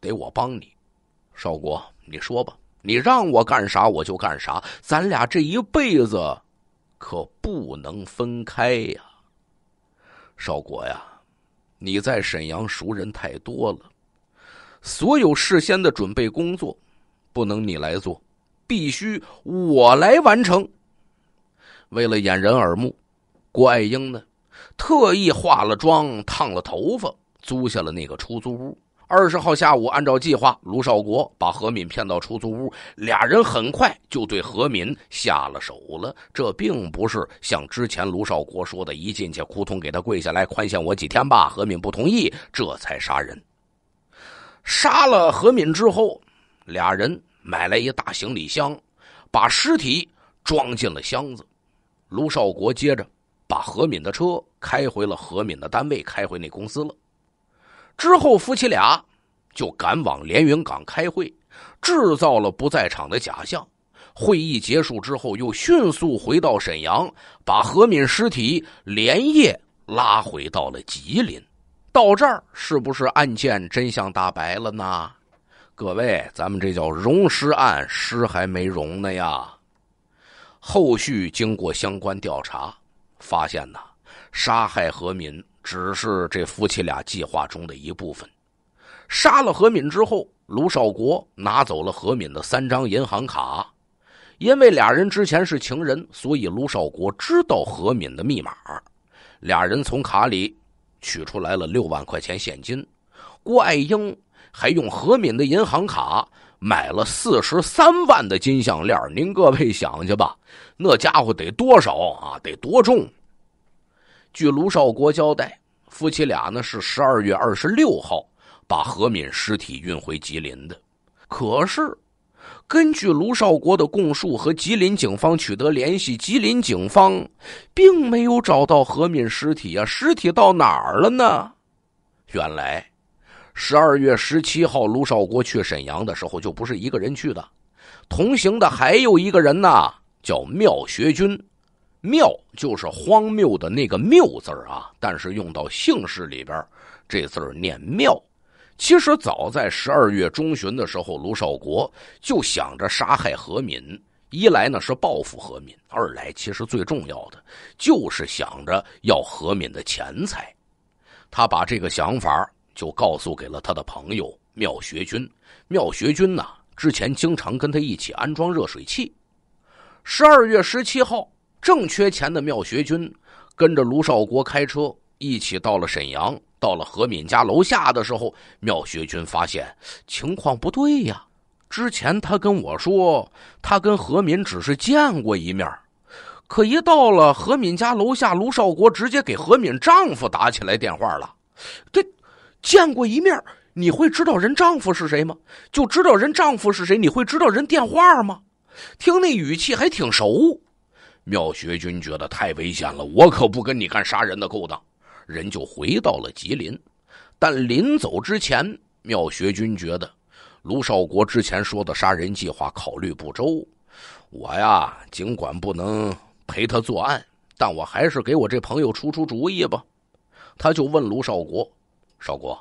得我帮你。”少国，你说吧，你让我干啥我就干啥。咱俩这一辈子可不能分开呀，少国呀，你在沈阳熟人太多了，所有事先的准备工作不能你来做。必须我来完成。为了掩人耳目，郭爱英呢特意化了妆、烫了头发，租下了那个出租屋。二十号下午，按照计划，卢少国把何敏骗到出租屋，俩人很快就对何敏下了手了。这并不是像之前卢少国说的，一进去扑通给他跪下来，宽限我几天吧。何敏不同意，这才杀人。杀了何敏之后，俩人。买来一大行李箱，把尸体装进了箱子。卢少国接着把何敏的车开回了何敏的单位，开回那公司了。之后夫妻俩就赶往连云港开会，制造了不在场的假象。会议结束之后，又迅速回到沈阳，把何敏尸体连夜拉回到了吉林。到这儿，是不是案件真相大白了呢？各位，咱们这叫“融尸案”，尸还没融呢呀。后续经过相关调查，发现呢，杀害何敏只是这夫妻俩计划中的一部分。杀了何敏之后，卢少国拿走了何敏的三张银行卡，因为俩人之前是情人，所以卢少国知道何敏的密码。俩人从卡里取出来了六万块钱现金。郭爱英。还用何敏的银行卡买了四十三万的金项链，您各位想去吧？那家伙得多少啊？得多重？据卢少国交代，夫妻俩呢是十二月二十六号把何敏尸体运回吉林的。可是，根据卢少国的供述和吉林警方取得联系，吉林警方并没有找到何敏尸体啊！尸体到哪儿了呢？原来。十二月十七号，卢少国去沈阳的时候，就不是一个人去的，同行的还有一个人呢，叫妙学军，妙就是荒谬的那个谬字啊，但是用到姓氏里边，这字念妙。其实早在十二月中旬的时候，卢少国就想着杀害何敏，一来呢是报复何敏，二来其实最重要的就是想着要何敏的钱财，他把这个想法。就告诉给了他的朋友妙学军。妙学军呢，之前经常跟他一起安装热水器。十二月十七号，正缺钱的妙学军，跟着卢少国开车一起到了沈阳。到了何敏家楼下的时候，妙学军发现情况不对呀。之前他跟我说，他跟何敏只是见过一面，可一到了何敏家楼下，卢少国直接给何敏丈夫打起来电话了。这。见过一面，你会知道人丈夫是谁吗？就知道人丈夫是谁，你会知道人电话吗？听那语气还挺熟。妙学军觉得太危险了，我可不跟你干杀人的勾当。人就回到了吉林，但临走之前，妙学军觉得卢少国之前说的杀人计划考虑不周。我呀，尽管不能陪他作案，但我还是给我这朋友出出主意吧。他就问卢少国。少国，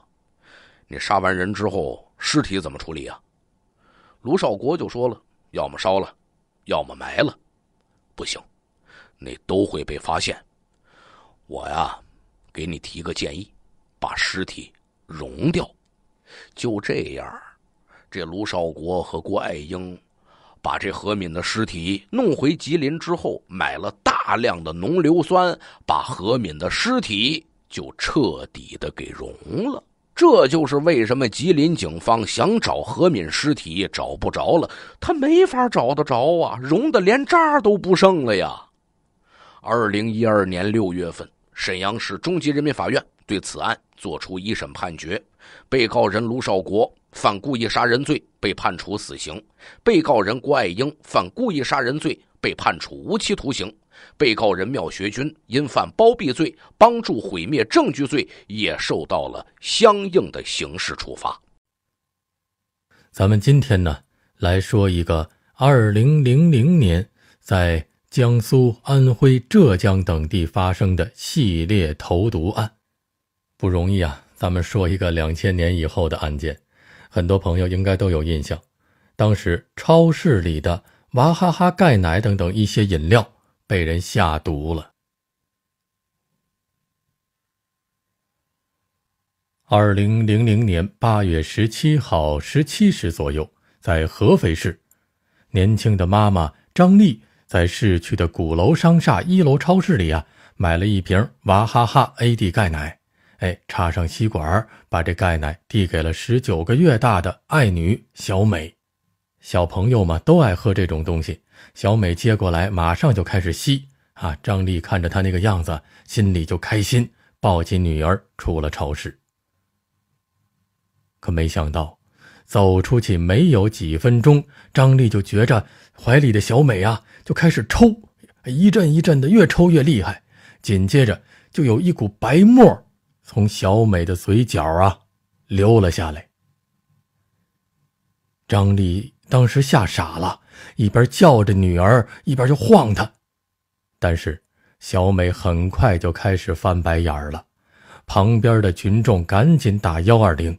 你杀完人之后尸体怎么处理啊？卢少国就说了：要么烧了，要么埋了，不行，那都会被发现。我呀，给你提个建议，把尸体溶掉。就这样，这卢少国和郭爱英把这何敏的尸体弄回吉林之后，买了大量的浓硫酸，把何敏的尸体。就彻底的给融了，这就是为什么吉林警方想找何敏尸体找不着了，他没法找得着啊，融的连渣都不剩了呀。二零一二年六月份，沈阳市中级人民法院对此案作出一审判决，被告人卢少国犯故意杀人罪被判处死刑，被告人郭爱英犯故意杀人罪被判处无期徒刑。被告人缪学军因犯包庇罪、帮助毁灭证据罪，也受到了相应的刑事处罚。咱们今天呢，来说一个二零零零年在江苏、安徽、浙江等地发生的系列投毒案。不容易啊！咱们说一个两千年以后的案件，很多朋友应该都有印象。当时超市里的娃哈哈钙奶等等一些饮料。被人下毒了。二零零零年八月十七号十七时左右，在合肥市，年轻的妈妈张丽在市区的鼓楼商厦一楼超市里啊，买了一瓶娃哈哈 AD 钙奶，哎，插上吸管，把这钙奶递给了十九个月大的爱女小美。小朋友们都爱喝这种东西。小美接过来，马上就开始吸。啊，张丽看着她那个样子，心里就开心，抱起女儿出了超市。可没想到，走出去没有几分钟，张丽就觉着怀里的小美啊，就开始抽，一阵一阵的，越抽越厉害。紧接着，就有一股白沫从小美的嘴角啊流了下来。张丽。当时吓傻了，一边叫着女儿，一边就晃她。但是小美很快就开始翻白眼儿了，旁边的群众赶紧打幺二零。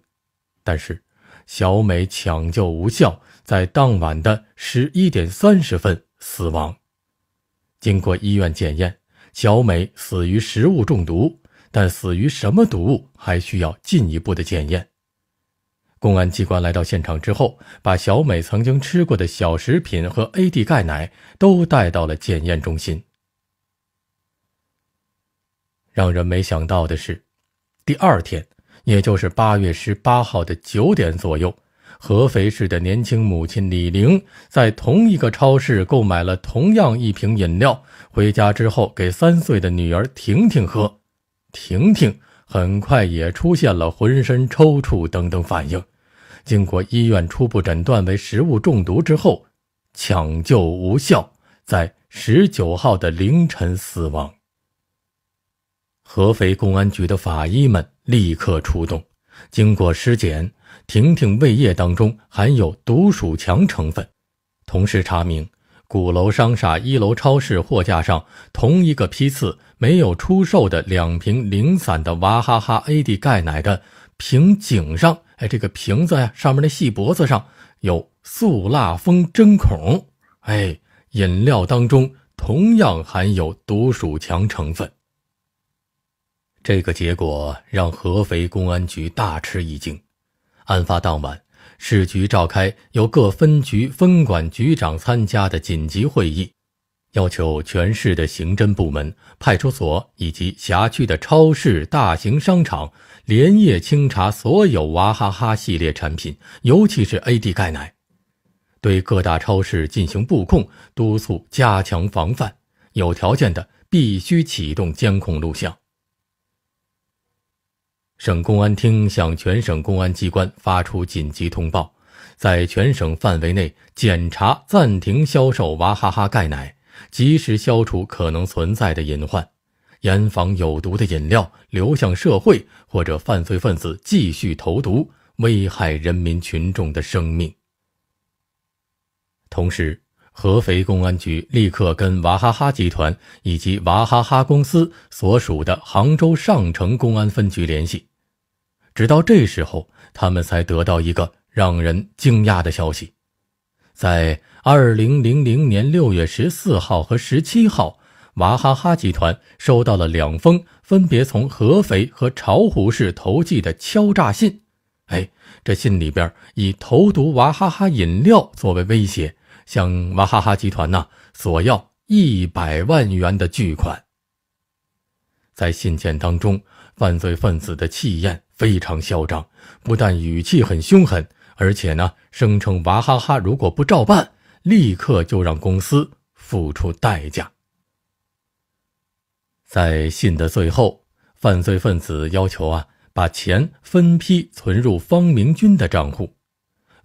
但是小美抢救无效，在当晚的十一点三十分死亡。经过医院检验，小美死于食物中毒，但死于什么毒还需要进一步的检验。公安机关来到现场之后，把小美曾经吃过的小食品和 AD 钙奶都带到了检验中心。让人没想到的是，第二天，也就是八月十八号的九点左右，合肥市的年轻母亲李玲在同一个超市购买了同样一瓶饮料，回家之后给三岁的女儿婷婷喝，婷婷很快也出现了浑身抽搐等等反应。经过医院初步诊断为食物中毒之后，抢救无效，在十九号的凌晨死亡。合肥公安局的法医们立刻出动，经过尸检，婷婷胃液当中含有毒鼠强成分。同时查明，鼓楼商厦一楼超市货架上同一个批次没有出售的两瓶零散的娃哈哈 AD 钙奶的瓶颈上。哎，这个瓶子呀，上面那细脖子上有塑蜡封针孔。哎，饮料当中同样含有毒鼠强成分。这个结果让合肥公安局大吃一惊。案发当晚，市局召开由各分局分管局长参加的紧急会议，要求全市的刑侦部门、派出所以及辖区的超市、大型商场。连夜清查所有娃哈哈系列产品，尤其是 AD 钙奶，对各大超市进行布控，督促加强防范，有条件的必须启动监控录像。省公安厅向全省公安机关发出紧急通报，在全省范围内检查、暂停销售娃哈哈钙奶，及时消除可能存在的隐患。严防有毒的饮料流向社会，或者犯罪分子继续投毒，危害人民群众的生命。同时，合肥公安局立刻跟娃哈哈集团以及娃哈哈公司所属的杭州上城公安分局联系。直到这时候，他们才得到一个让人惊讶的消息：在二零零零年六月十四号和十七号。娃哈哈集团收到了两封分别从合肥和巢湖市投寄的敲诈信。哎，这信里边以投毒娃哈哈饮料作为威胁，向娃哈哈集团呢索要一百万元的巨款。在信件当中，犯罪分子的气焰非常嚣张，不但语气很凶狠，而且呢声称娃哈哈如果不照办，立刻就让公司付出代价。在信的最后，犯罪分子要求啊把钱分批存入方明军的账户。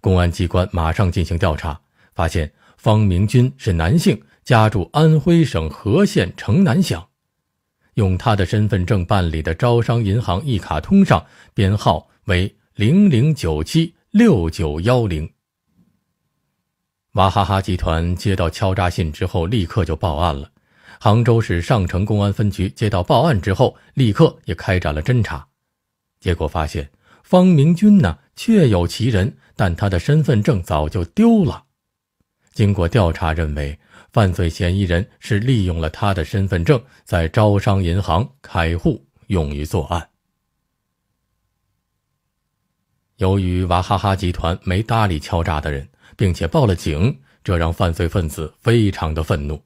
公安机关马上进行调查，发现方明军是男性，家住安徽省和县城南乡，用他的身份证办理的招商银行一卡通上编号为零零九七六九幺零。娃哈哈集团接到敲诈信之后，立刻就报案了。杭州市上城公安分局接到报案之后，立刻也开展了侦查，结果发现方明军呢确有其人，但他的身份证早就丢了。经过调查，认为犯罪嫌疑人是利用了他的身份证在招商银行开户，用于作案。由于娃哈哈集团没搭理敲诈的人，并且报了警，这让犯罪分子非常的愤怒。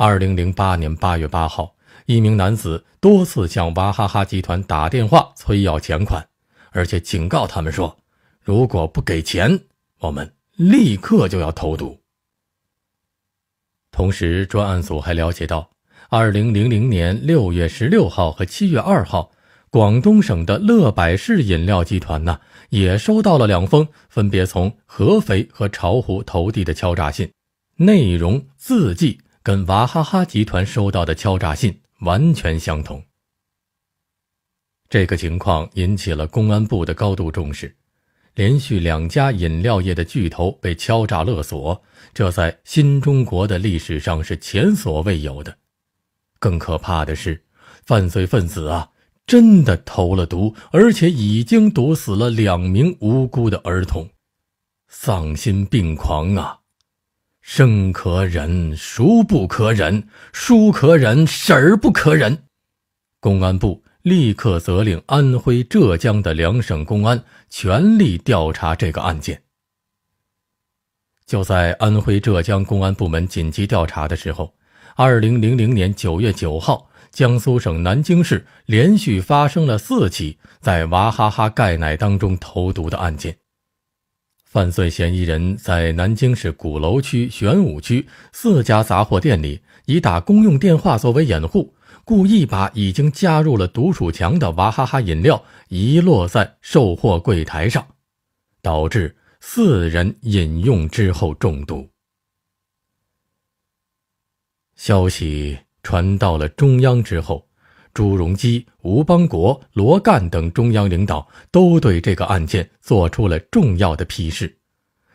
二零零八年八月八号，一名男子多次向娃哈哈集团打电话催要钱款，而且警告他们说：“如果不给钱，我们立刻就要投毒。”同时，专案组还了解到，二零零零年六月十六号和七月二号，广东省的乐百氏饮料集团呢也收到了两封分别从合肥和巢湖投递的敲诈信，内容字迹。跟娃哈哈集团收到的敲诈信完全相同。这个情况引起了公安部的高度重视。连续两家饮料业的巨头被敲诈勒索，这在新中国的历史上是前所未有的。更可怕的是，犯罪分子啊，真的投了毒，而且已经毒死了两名无辜的儿童，丧心病狂啊！生可忍，孰不可忍？叔可忍，婶儿不可忍。公安部立刻责令安徽、浙江的两省公安全力调查这个案件。就在安徽、浙江公安部门紧急调查的时候，二零零零年九月九号，江苏省南京市连续发生了四起在娃哈哈钙奶当中投毒的案件。犯罪嫌疑人在南京市鼓楼区、玄武区四家杂货店里，以打公用电话作为掩护，故意把已经加入了毒鼠强的娃哈哈饮料遗落在售货柜台上，导致四人饮用之后中毒。消息传到了中央之后。朱镕基、吴邦国、罗干等中央领导都对这个案件作出了重要的批示，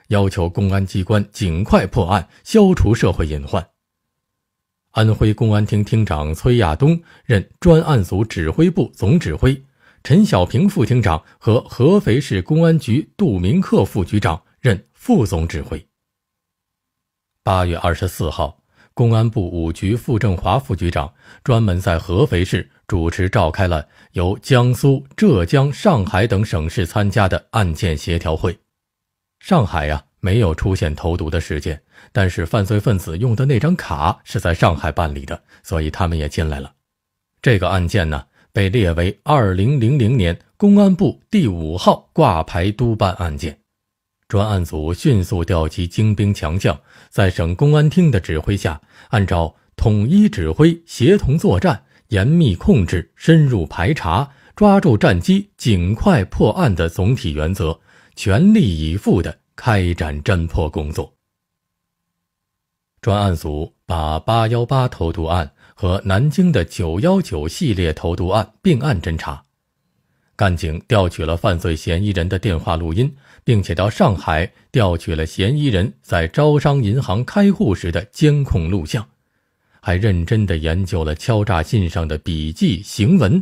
要求公安机关尽快破案，消除社会隐患。安徽公安厅厅长崔亚东任专案组指挥部总指挥，陈小平副厅长和合肥市公安局杜明克副局长任副总指挥。八月二十四号。公安部五局傅政华副局长专门在合肥市主持召开了由江苏、浙江、上海等省市参加的案件协调会。上海呀，没有出现投毒的事件，但是犯罪分子用的那张卡是在上海办理的，所以他们也进来了。这个案件呢，被列为二零零零年公安部第五号挂牌督办案件。专案组迅速调集精兵强将。在省公安厅的指挥下，按照统一指挥、协同作战、严密控制、深入排查、抓住战机、尽快破案的总体原则，全力以赴地开展侦破工作。专案组把“八幺八”投毒案和南京的“九幺九”系列投毒案并案侦查。干警调取了犯罪嫌疑人的电话录音，并且到上海调取了嫌疑人在招商银行开户时的监控录像，还认真的研究了敲诈信上的笔迹行文，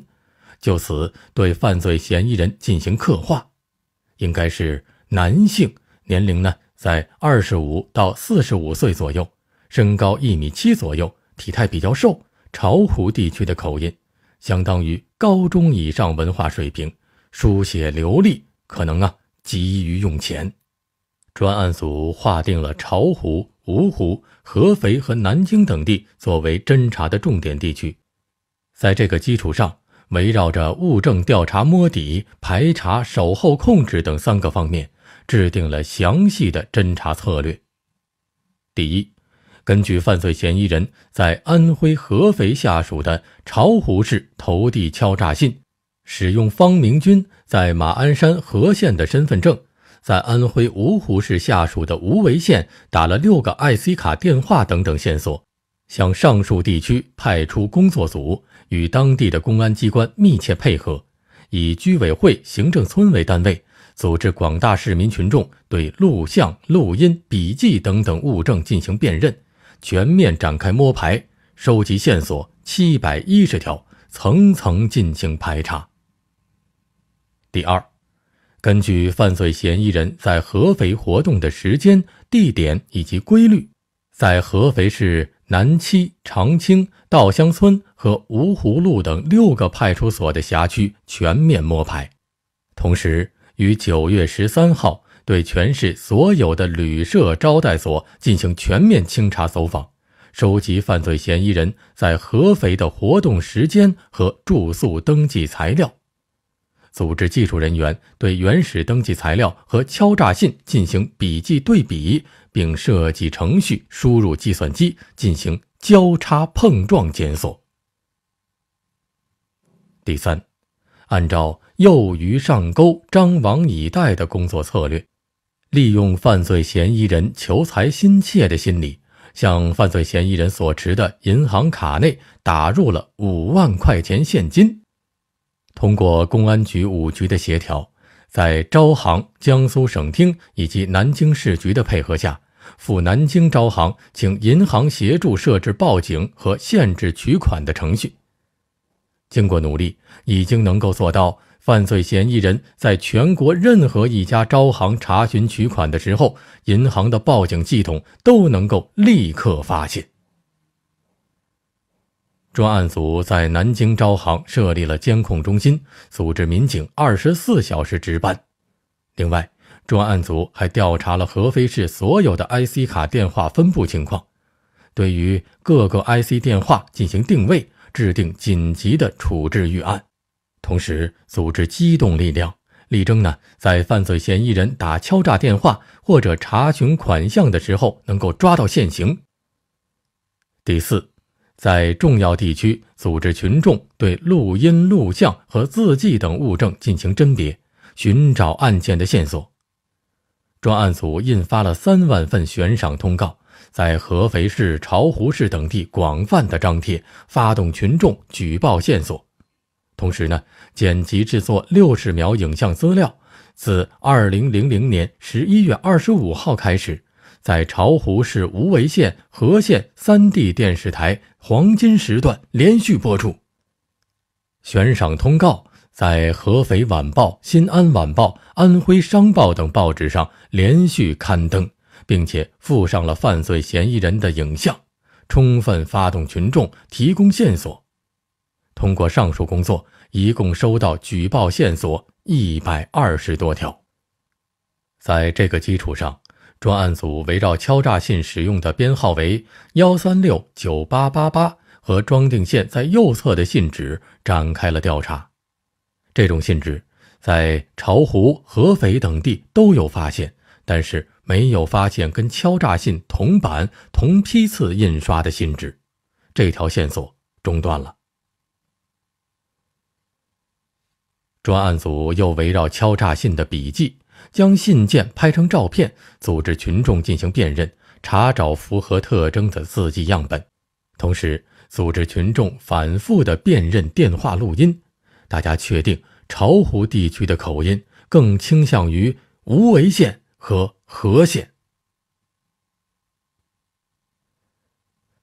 就此对犯罪嫌疑人进行刻画，应该是男性，年龄呢在二十五到四十五岁左右，身高一米七左右，体态比较瘦，巢湖地区的口音，相当于。高中以上文化水平，书写流利，可能啊急于用钱。专案组划定了巢湖、芜湖、合肥和南京等地作为侦查的重点地区，在这个基础上，围绕着物证调查、摸底排查、守候控制等三个方面，制定了详细的侦查策略。第一。根据犯罪嫌疑人在安徽合肥下属的巢湖市投递敲诈信，使用方明军在马鞍山和县的身份证，在安徽芜湖市下属的无为县打了六个 IC 卡电话等等线索，向上述地区派出工作组，与当地的公安机关密切配合，以居委会、行政村为单位，组织广大市民群众对录像、录音、笔记等等物证进行辨认。全面展开摸排，收集线索七百一十条，层层进行排查。第二，根据犯罪嫌疑人在合肥活动的时间、地点以及规律，在合肥市南七、长青、稻香村和芜湖路等六个派出所的辖区全面摸排，同时于九月十三号。对全市所有的旅社、招待所进行全面清查走访，收集犯罪嫌疑人在合肥的活动时间和住宿登记材料，组织技术人员对原始登记材料和敲诈信进行笔迹对比，并设计程序输入计算机进行交叉碰撞检索。第三，按照诱鱼上钩、张网以待的工作策略。利用犯罪嫌疑人求财心切的心理，向犯罪嫌疑人所持的银行卡内打入了五万块钱现金。通过公安局五局的协调，在招行江苏省厅以及南京市局的配合下，赴南京招行，请银行协助设置报警和限制取款的程序。经过努力，已经能够做到。犯罪嫌疑人在全国任何一家招行查询取款的时候，银行的报警系统都能够立刻发现。专案组在南京招行设立了监控中心，组织民警二十四小时值班。另外，专案组还调查了合肥市所有的 IC 卡电话分布情况，对于各个 IC 电话进行定位，制定紧急的处置预案。同时，组织机动力量，力争呢在犯罪嫌疑人打敲诈电话或者查询款项的时候能够抓到现行。第四，在重要地区组织群众对录音、录像和字迹等物证进行甄别，寻找案件的线索。专案组印发了三万份悬赏通告，在合肥市、巢湖市等地广泛的张贴，发动群众举报线索。同时呢，剪辑制作六十秒影像资料，自二零零零年十一月二十五号开始，在巢湖市无为县和县三地电视台黄金时段连续播出。悬赏通告在《合肥晚报》《新安晚报》《安徽商报》等报纸上连续刊登，并且附上了犯罪嫌疑人的影像，充分发动群众提供线索。通过上述工作，一共收到举报线索一百二十多条。在这个基础上，专案组围绕敲诈信使用的编号为幺三六九八八八和装订线在右侧的信纸展开了调查。这种信纸在巢湖、合肥等地都有发现，但是没有发现跟敲诈信同版、同批次印刷的信纸，这条线索中断了。专案组又围绕敲诈信的笔迹，将信件拍成照片，组织群众进行辨认，查找符合特征的字迹样本；同时，组织群众反复的辨认电话录音，大家确定巢湖地区的口音更倾向于无为县和和县。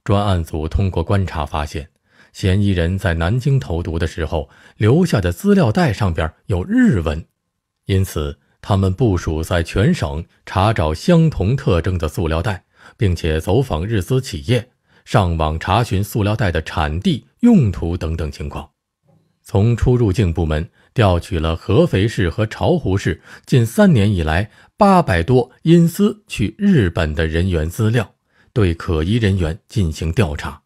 专案组通过观察发现。嫌疑人在南京投毒的时候留下的资料袋上边有日文，因此他们部署在全省查找相同特征的塑料袋，并且走访日资企业，上网查询塑料袋的产地、用途等等情况。从出入境部门调取了合肥市和巢湖市近三年以来八百多因私去日本的人员资料，对可疑人员进行调查。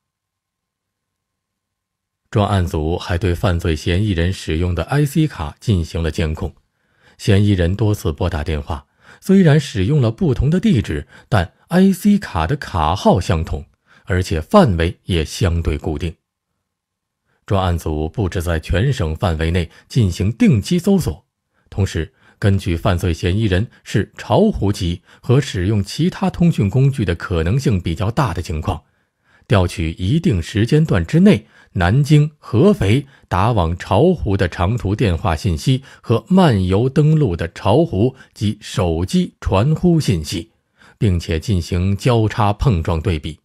专案组还对犯罪嫌疑人使用的 IC 卡进行了监控，嫌疑人多次拨打电话，虽然使用了不同的地址，但 IC 卡的卡号相同，而且范围也相对固定。专案组布置在全省范围内进行定期搜索，同时根据犯罪嫌疑人是巢湖籍和使用其他通讯工具的可能性比较大的情况。调取一定时间段之内南京、合肥打往巢湖的长途电话信息和漫游登陆的巢湖及手机传呼信息，并且进行交叉碰撞对比，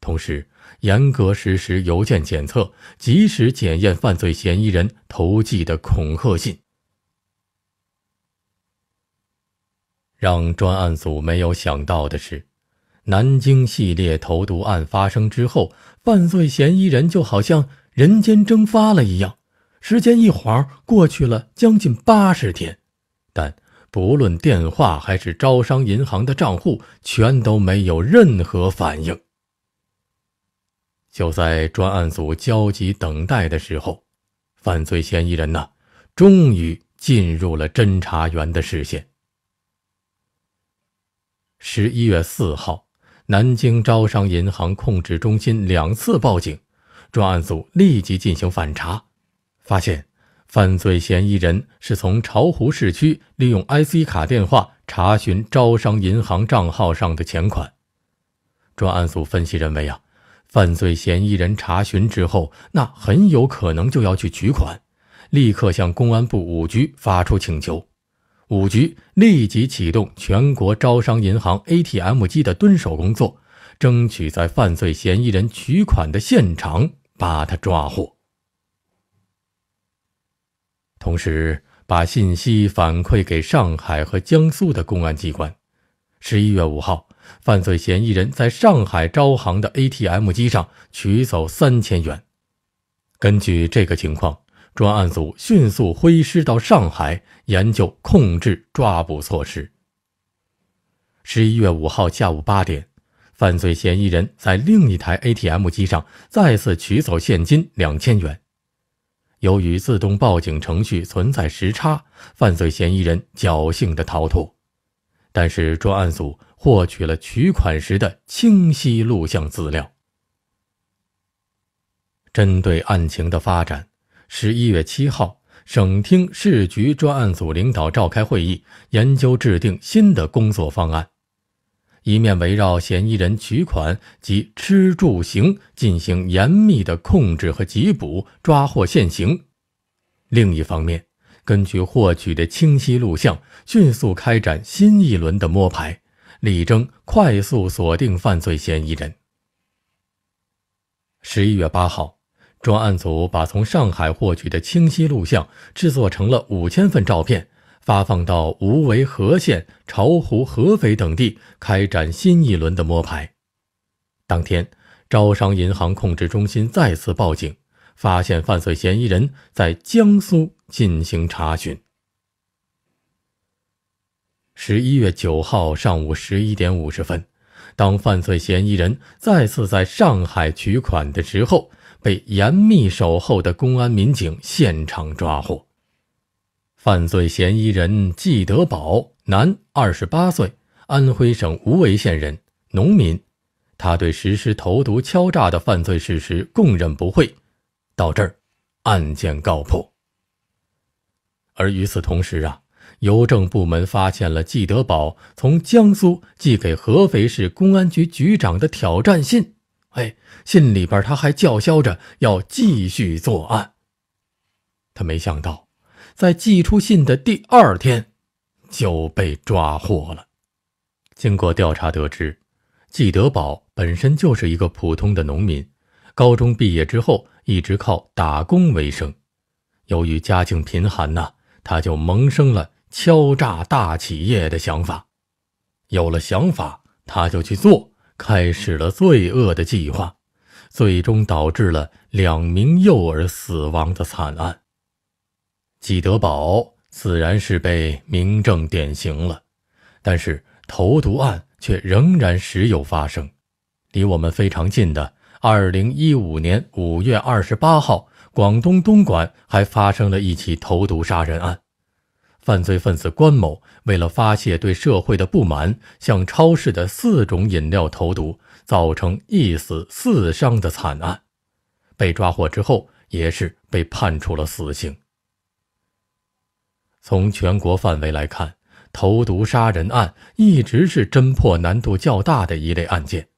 同时严格实施邮件检测，及时检验犯罪嫌疑人投寄的恐吓信。让专案组没有想到的是。南京系列投毒案发生之后，犯罪嫌疑人就好像人间蒸发了一样。时间一晃过去了将近八十天，但不论电话还是招商银行的账户，全都没有任何反应。就在专案组焦急等待的时候，犯罪嫌疑人呢，终于进入了侦查员的视线。十一月四号。南京招商银行控制中心两次报警，专案组立即进行反查，发现犯罪嫌疑人是从巢湖市区利用 IC 卡电话查询招商银行账号上的钱款。专案组分析认为啊，犯罪嫌疑人查询之后，那很有可能就要去取款，立刻向公安部五局发出请求。五局立即启动全国招商银行 ATM 机的蹲守工作，争取在犯罪嫌疑人取款的现场把他抓获，同时把信息反馈给上海和江苏的公安机关。十一月五号，犯罪嫌疑人在上海招行的 ATM 机上取走三千元。根据这个情况。专案组迅速挥师到上海，研究控制抓捕措施。十一月五号下午八点，犯罪嫌疑人在另一台 ATM 机上再次取走现金两千元。由于自动报警程序存在时差，犯罪嫌疑人侥幸的逃脱。但是，专案组获取了取款时的清晰录像资料。针对案情的发展。十一月七号，省厅市局专案组领导召开会议，研究制定新的工作方案。一面围绕嫌疑人取款及吃住行进行严密的控制和缉捕、抓获现行；另一方面，根据获取的清晰录像，迅速开展新一轮的摸排，力争快速锁定犯罪嫌疑人。十一月八号。专案组把从上海获取的清晰录像制作成了五千份照片，发放到无为、和县、巢湖、合肥等地开展新一轮的摸排。当天，招商银行控制中心再次报警，发现犯罪嫌疑人在江苏进行查询。十一月九号上午十一点五十分，当犯罪嫌疑人再次在上海取款的时候。被严密守候的公安民警现场抓获。犯罪嫌疑人季德宝，男，二十八岁，安徽省无为县人，农民。他对实施投毒敲诈的犯罪事实供认不讳。到这儿，案件告破。而与此同时啊，邮政部门发现了季德宝从江苏寄给合肥市公安局局长的挑战信。哎，信里边他还叫嚣着要继续作案。他没想到，在寄出信的第二天就被抓获了。经过调查得知，季德宝本身就是一个普通的农民，高中毕业之后一直靠打工为生。由于家境贫寒呐，他就萌生了敲诈大企业的想法。有了想法，他就去做。开始了罪恶的计划，最终导致了两名幼儿死亡的惨案。基德宝自然是被明正典刑了，但是投毒案却仍然时有发生。离我们非常近的，二零一五年五月二十八号，广东东莞还发生了一起投毒杀人案。犯罪分子关某为了发泄对社会的不满，向超市的四种饮料投毒，造成一死四伤的惨案。被抓获之后，也是被判处了死刑。从全国范围来看，投毒杀人案一直是侦破难度较大的一类案件，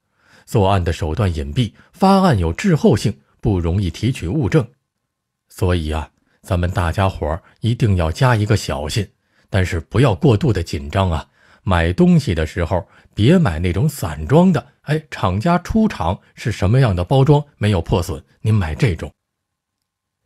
作案的手段隐蔽，发案有滞后性，不容易提取物证，所以啊。咱们大家伙一定要加一个小心，但是不要过度的紧张啊！买东西的时候别买那种散装的，哎，厂家出厂是什么样的包装，没有破损，您买这种。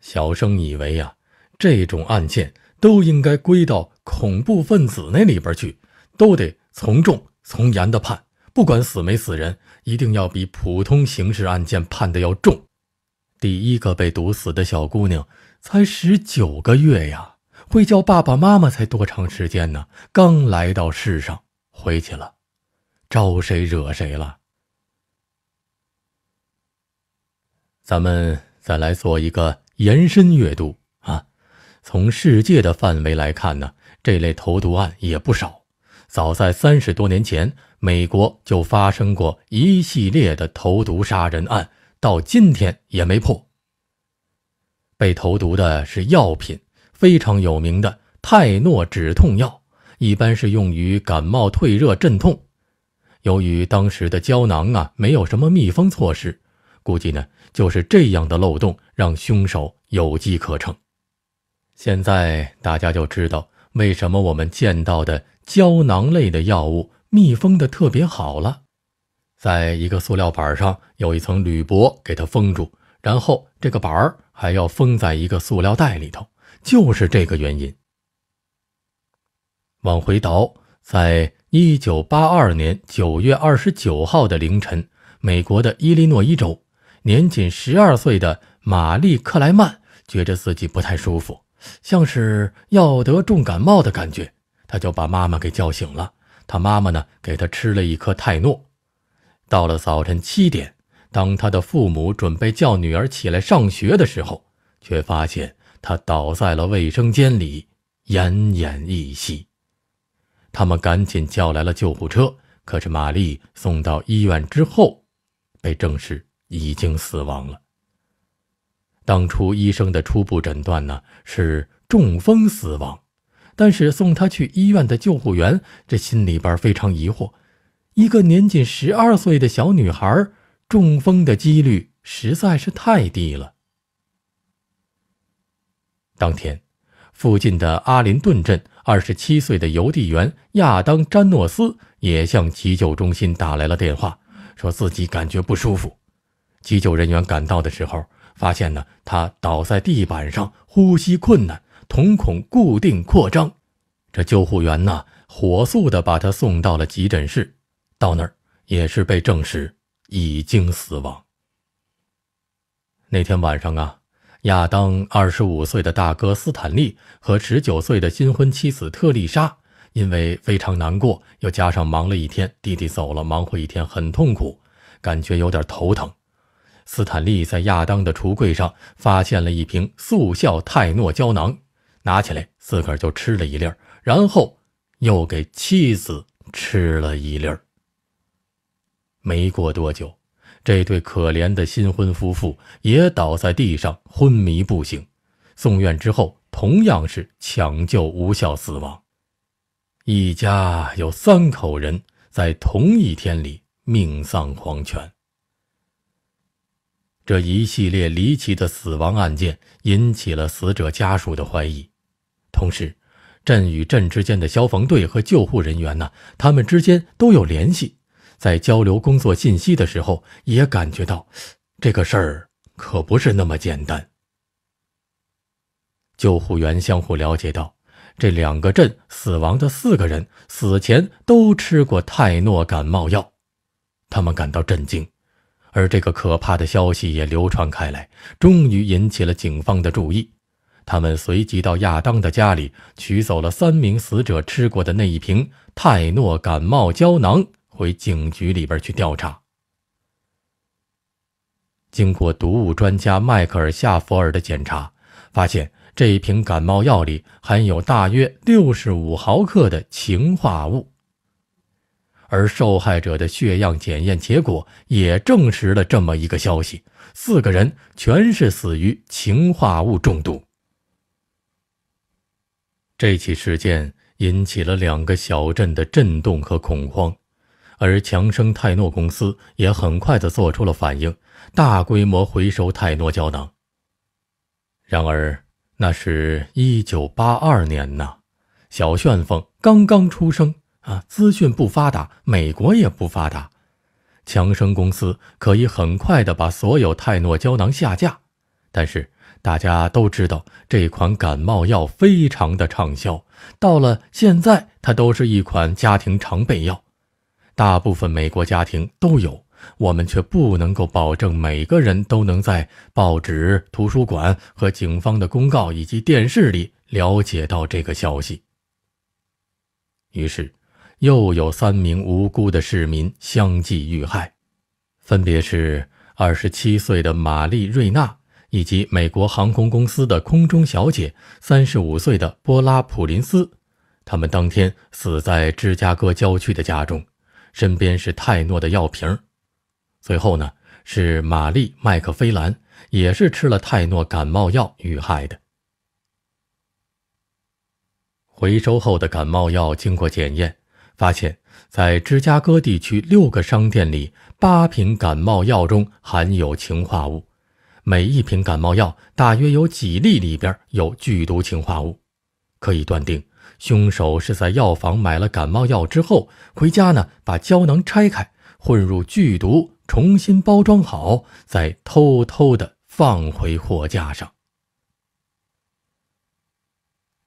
小生以为呀，这种案件都应该归到恐怖分子那里边去，都得从重从严的判，不管死没死人，一定要比普通刑事案件判的要重。第一个被毒死的小姑娘。才十九个月呀，会叫爸爸妈妈才多长时间呢？刚来到世上，回去了，招谁惹谁了？咱们再来做一个延伸阅读啊。从世界的范围来看呢，这类投毒案也不少。早在三十多年前，美国就发生过一系列的投毒杀人案，到今天也没破。被投毒的是药品，非常有名的泰诺止痛药，一般是用于感冒、退热、镇痛。由于当时的胶囊啊没有什么密封措施，估计呢就是这样的漏洞让凶手有机可乘。现在大家就知道为什么我们见到的胶囊类的药物密封的特别好了，在一个塑料板上有一层铝箔给它封住，然后这个板儿。还要封在一个塑料袋里头，就是这个原因。往回倒，在一九八二年九月二十九号的凌晨，美国的伊利诺伊州，年仅十二岁的玛丽克莱曼觉着自己不太舒服，像是要得重感冒的感觉，他就把妈妈给叫醒了。他妈妈呢，给他吃了一颗泰诺。到了早晨七点。当他的父母准备叫女儿起来上学的时候，却发现她倒在了卫生间里，奄奄一息。他们赶紧叫来了救护车，可是玛丽送到医院之后，被证实已经死亡了。当初医生的初步诊断呢是中风死亡，但是送她去医院的救护员这心里边非常疑惑：一个年仅十二岁的小女孩。中风的几率实在是太低了。当天，附近的阿林顿镇27岁的邮递员亚当·詹诺斯也向急救中心打来了电话，说自己感觉不舒服。急救人员赶到的时候，发现呢他倒在地板上，呼吸困难，瞳孔固定扩张。这救护员呢，火速的把他送到了急诊室，到那儿也是被证实。已经死亡。那天晚上啊，亚当二十五岁的大哥斯坦利和十九岁的新婚妻子特丽莎，因为非常难过，又加上忙了一天，弟弟走了，忙活一天很痛苦，感觉有点头疼。斯坦利在亚当的橱柜上发现了一瓶速效泰诺胶囊，拿起来自个儿就吃了一粒儿，然后又给妻子吃了一粒儿。没过多久，这对可怜的新婚夫妇也倒在地上昏迷不醒。送院之后，同样是抢救无效死亡。一家有三口人在同一天里命丧黄泉。这一系列离奇的死亡案件引起了死者家属的怀疑，同时，镇与镇之间的消防队和救护人员呢，他们之间都有联系。在交流工作信息的时候，也感觉到这个事儿可不是那么简单。救护员相互了解到，这两个镇死亡的四个人死前都吃过泰诺感冒药，他们感到震惊，而这个可怕的消息也流传开来，终于引起了警方的注意。他们随即到亚当的家里取走了三名死者吃过的那一瓶泰诺感冒胶囊。回警局里边去调查。经过毒物专家迈克尔·夏佛尔的检查，发现这一瓶感冒药里含有大约六十五毫克的氰化物，而受害者的血样检验结果也证实了这么一个消息：四个人全是死于氰化物中毒。这起事件引起了两个小镇的震动和恐慌。而强生泰诺公司也很快的做出了反应，大规模回收泰诺胶囊。然而，那是一九八二年呐，小旋风刚刚出生啊，资讯不发达，美国也不发达，强生公司可以很快的把所有泰诺胶囊下架。但是，大家都知道这款感冒药非常的畅销，到了现在，它都是一款家庭常备药。大部分美国家庭都有，我们却不能够保证每个人都能在报纸、图书馆和警方的公告以及电视里了解到这个消息。于是，又有三名无辜的市民相继遇害，分别是二十七岁的玛丽·瑞纳以及美国航空公司的空中小姐三十五岁的波拉·普林斯。他们当天死在芝加哥郊区的家中。身边是泰诺的药瓶随后呢是玛丽麦克菲兰，也是吃了泰诺感冒药遇害的。回收后的感冒药经过检验，发现在芝加哥地区六个商店里，八瓶感冒药中含有氰化物，每一瓶感冒药大约有几粒里边有剧毒氰化物，可以断定。凶手是在药房买了感冒药之后，回家呢，把胶囊拆开，混入剧毒，重新包装好，再偷偷的放回货架上。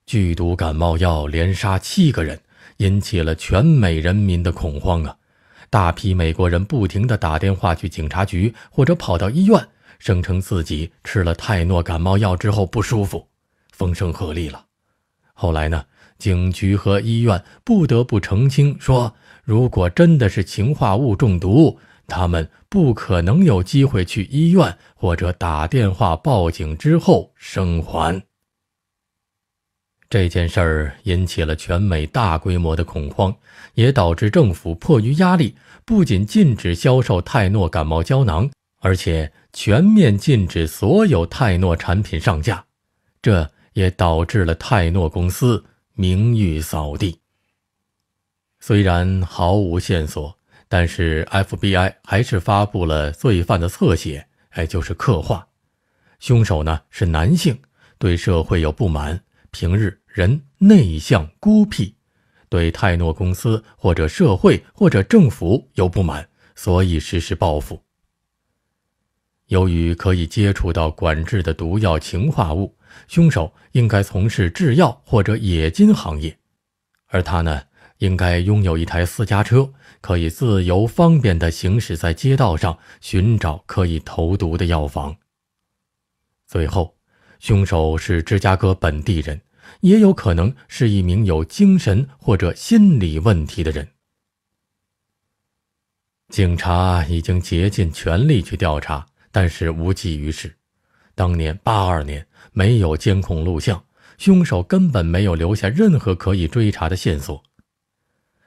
剧毒感冒药连杀七个人，引起了全美人民的恐慌啊！大批美国人不停的打电话去警察局，或者跑到医院，声称自己吃了泰诺感冒药之后不舒服，风声鹤唳了。后来呢？警局和医院不得不澄清说，如果真的是氰化物中毒，他们不可能有机会去医院或者打电话报警之后生还。这件事儿引起了全美大规模的恐慌，也导致政府迫于压力，不仅禁止销售泰诺感冒胶囊，而且全面禁止所有泰诺产品上架。这也导致了泰诺公司。名誉扫地。虽然毫无线索，但是 FBI 还是发布了罪犯的侧写，哎，就是刻画。凶手呢是男性，对社会有不满，平日人内向孤僻，对泰诺公司或者社会或者政府有不满，所以实施报复。由于可以接触到管制的毒药氰化物。凶手应该从事制药或者冶金行业，而他呢，应该拥有一台私家车，可以自由方便的行驶在街道上，寻找可以投毒的药房。最后，凶手是芝加哥本地人，也有可能是一名有精神或者心理问题的人。警察已经竭尽全力去调查，但是无济于事。当年八二年。没有监控录像，凶手根本没有留下任何可以追查的线索。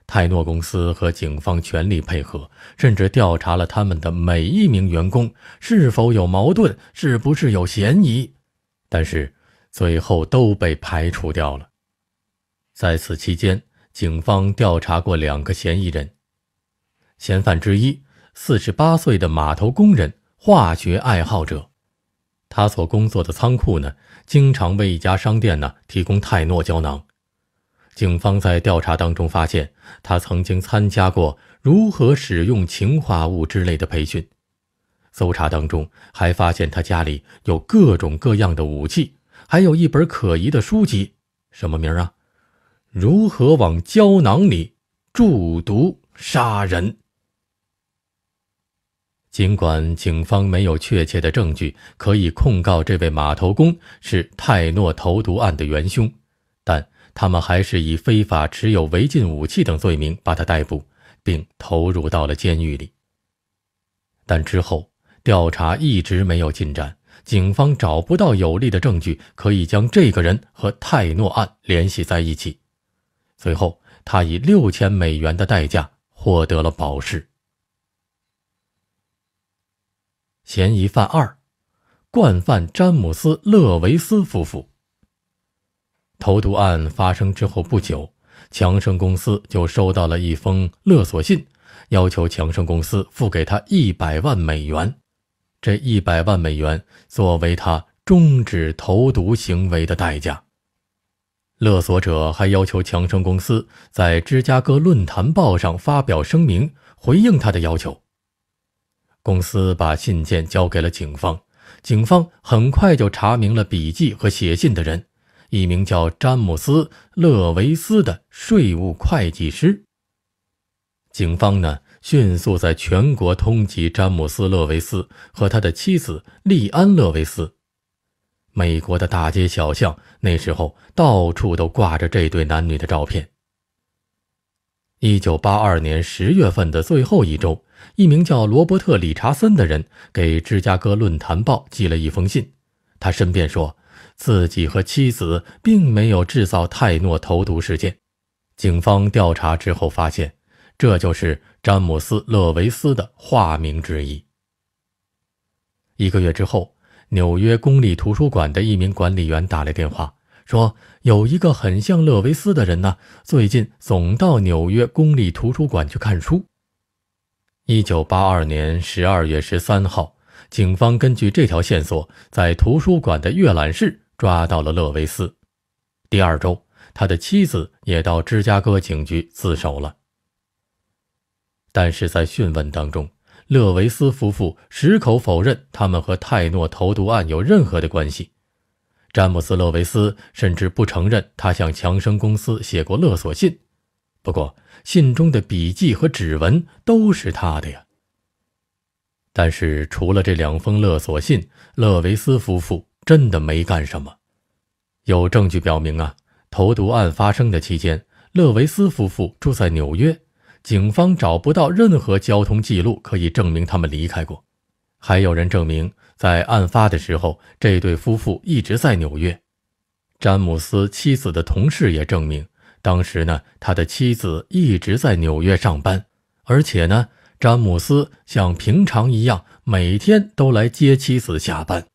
泰诺公司和警方全力配合，甚至调查了他们的每一名员工是否有矛盾，是不是有嫌疑，但是最后都被排除掉了。在此期间，警方调查过两个嫌疑人，嫌犯之一，四十八岁的码头工人，化学爱好者。他所工作的仓库呢，经常为一家商店呢提供泰诺胶囊。警方在调查当中发现，他曾经参加过如何使用氰化物之类的培训。搜查当中还发现他家里有各种各样的武器，还有一本可疑的书籍，什么名啊？“如何往胶囊里注毒杀人？”尽管警方没有确切的证据可以控告这位码头工是泰诺投毒案的元凶，但他们还是以非法持有违禁武器等罪名把他逮捕，并投入到了监狱里。但之后调查一直没有进展，警方找不到有力的证据可以将这个人和泰诺案联系在一起。随后，他以六千美元的代价获得了保释。嫌疑犯二，惯犯詹姆斯·勒维斯夫妇。投毒案发生之后不久，强生公司就收到了一封勒索信，要求强生公司付给他一百万美元，这一百万美元作为他终止投毒行为的代价。勒索者还要求强生公司在《芝加哥论坛报》上发表声明，回应他的要求。公司把信件交给了警方，警方很快就查明了笔迹和写信的人，一名叫詹姆斯·勒维斯的税务会计师。警方呢，迅速在全国通缉詹姆斯·勒维斯和他的妻子利安·勒维斯。美国的大街小巷那时候到处都挂着这对男女的照片。一九八二年十月份的最后一周。一名叫罗伯特·理查森的人给《芝加哥论坛报》寄了一封信，他申辩说自己和妻子并没有制造泰诺投毒事件。警方调查之后发现，这就是詹姆斯·勒维斯的化名之一。一个月之后，纽约公立图书馆的一名管理员打来电话，说有一个很像勒维斯的人呢，最近总到纽约公立图书馆去看书。一九八二年十二月十三号，警方根据这条线索，在图书馆的阅览室抓到了勒维斯。第二周，他的妻子也到芝加哥警局自首了。但是在讯问当中，勒维斯夫妇矢口否认他们和泰诺投毒案有任何的关系。詹姆斯·勒维斯甚至不承认他向强生公司写过勒索信。不过，信中的笔迹和指纹都是他的呀。但是，除了这两封勒索信，勒维斯夫妇真的没干什么。有证据表明啊，投毒案发生的期间，勒维斯夫妇住在纽约，警方找不到任何交通记录可以证明他们离开过。还有人证明，在案发的时候，这对夫妇一直在纽约。詹姆斯妻子的同事也证明。当时呢，他的妻子一直在纽约上班，而且呢，詹姆斯像平常一样每天都来接妻子下班，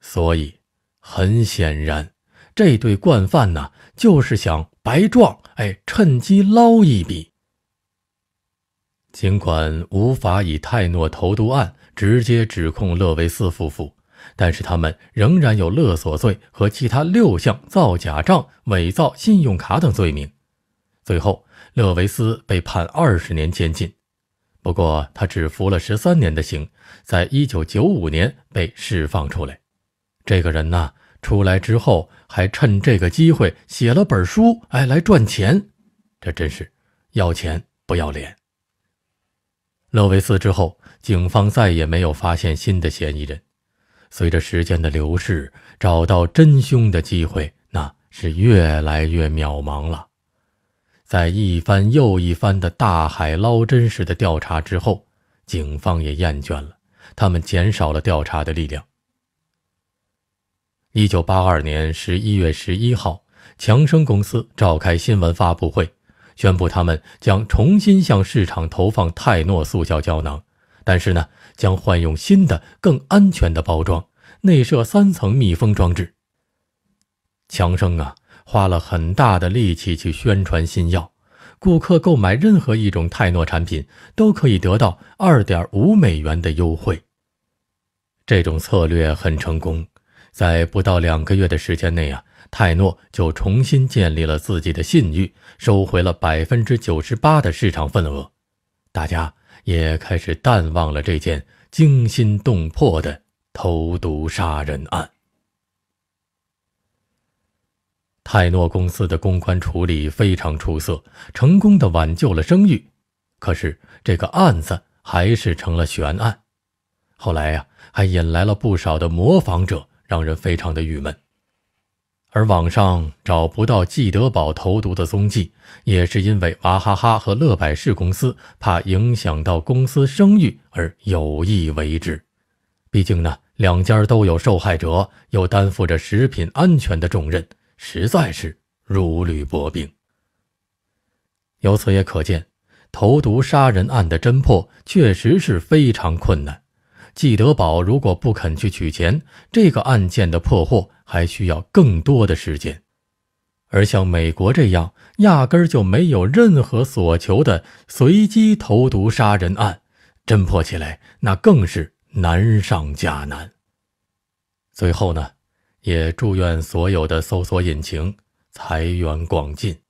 所以很显然，这对惯犯呢就是想白撞，哎，趁机捞一笔。尽管无法以泰诺投毒案直接指控勒维斯夫妇。但是他们仍然有勒索罪和其他六项造假账、伪造信用卡等罪名。最后，勒维斯被判二十年监禁，不过他只服了十三年的刑，在一九九五年被释放出来。这个人呐，出来之后还趁这个机会写了本书，哎，来赚钱。这真是要钱不要脸。勒维斯之后，警方再也没有发现新的嫌疑人。随着时间的流逝，找到真凶的机会那是越来越渺茫了。在一番又一番的大海捞针式的调查之后，警方也厌倦了，他们减少了调查的力量。一九八二年十一月十一号，强生公司召开新闻发布会，宣布他们将重新向市场投放泰诺速效胶囊，但是呢。将换用新的、更安全的包装，内设三层密封装置。强生啊，花了很大的力气去宣传新药。顾客购买任何一种泰诺产品，都可以得到二点五美元的优惠。这种策略很成功，在不到两个月的时间内啊，泰诺就重新建立了自己的信誉，收回了百分之九十八的市场份额。大家。也开始淡忘了这件惊心动魄的投毒杀人案。泰诺公司的公关处理非常出色，成功的挽救了声誉。可是这个案子还是成了悬案，后来呀，还引来了不少的模仿者，让人非常的郁闷。而网上找不到季德宝投毒的踪迹，也是因为娃哈哈和乐百氏公司怕影响到公司声誉而有意为之。毕竟呢，两家都有受害者，又担负着食品安全的重任，实在是如履薄冰。由此也可见，投毒杀人案的侦破确实是非常困难。季德宝如果不肯去取钱，这个案件的破获。还需要更多的时间，而像美国这样压根儿就没有任何所求的随机投毒杀人案，侦破起来那更是难上加难。最后呢，也祝愿所有的搜索引擎财源广进。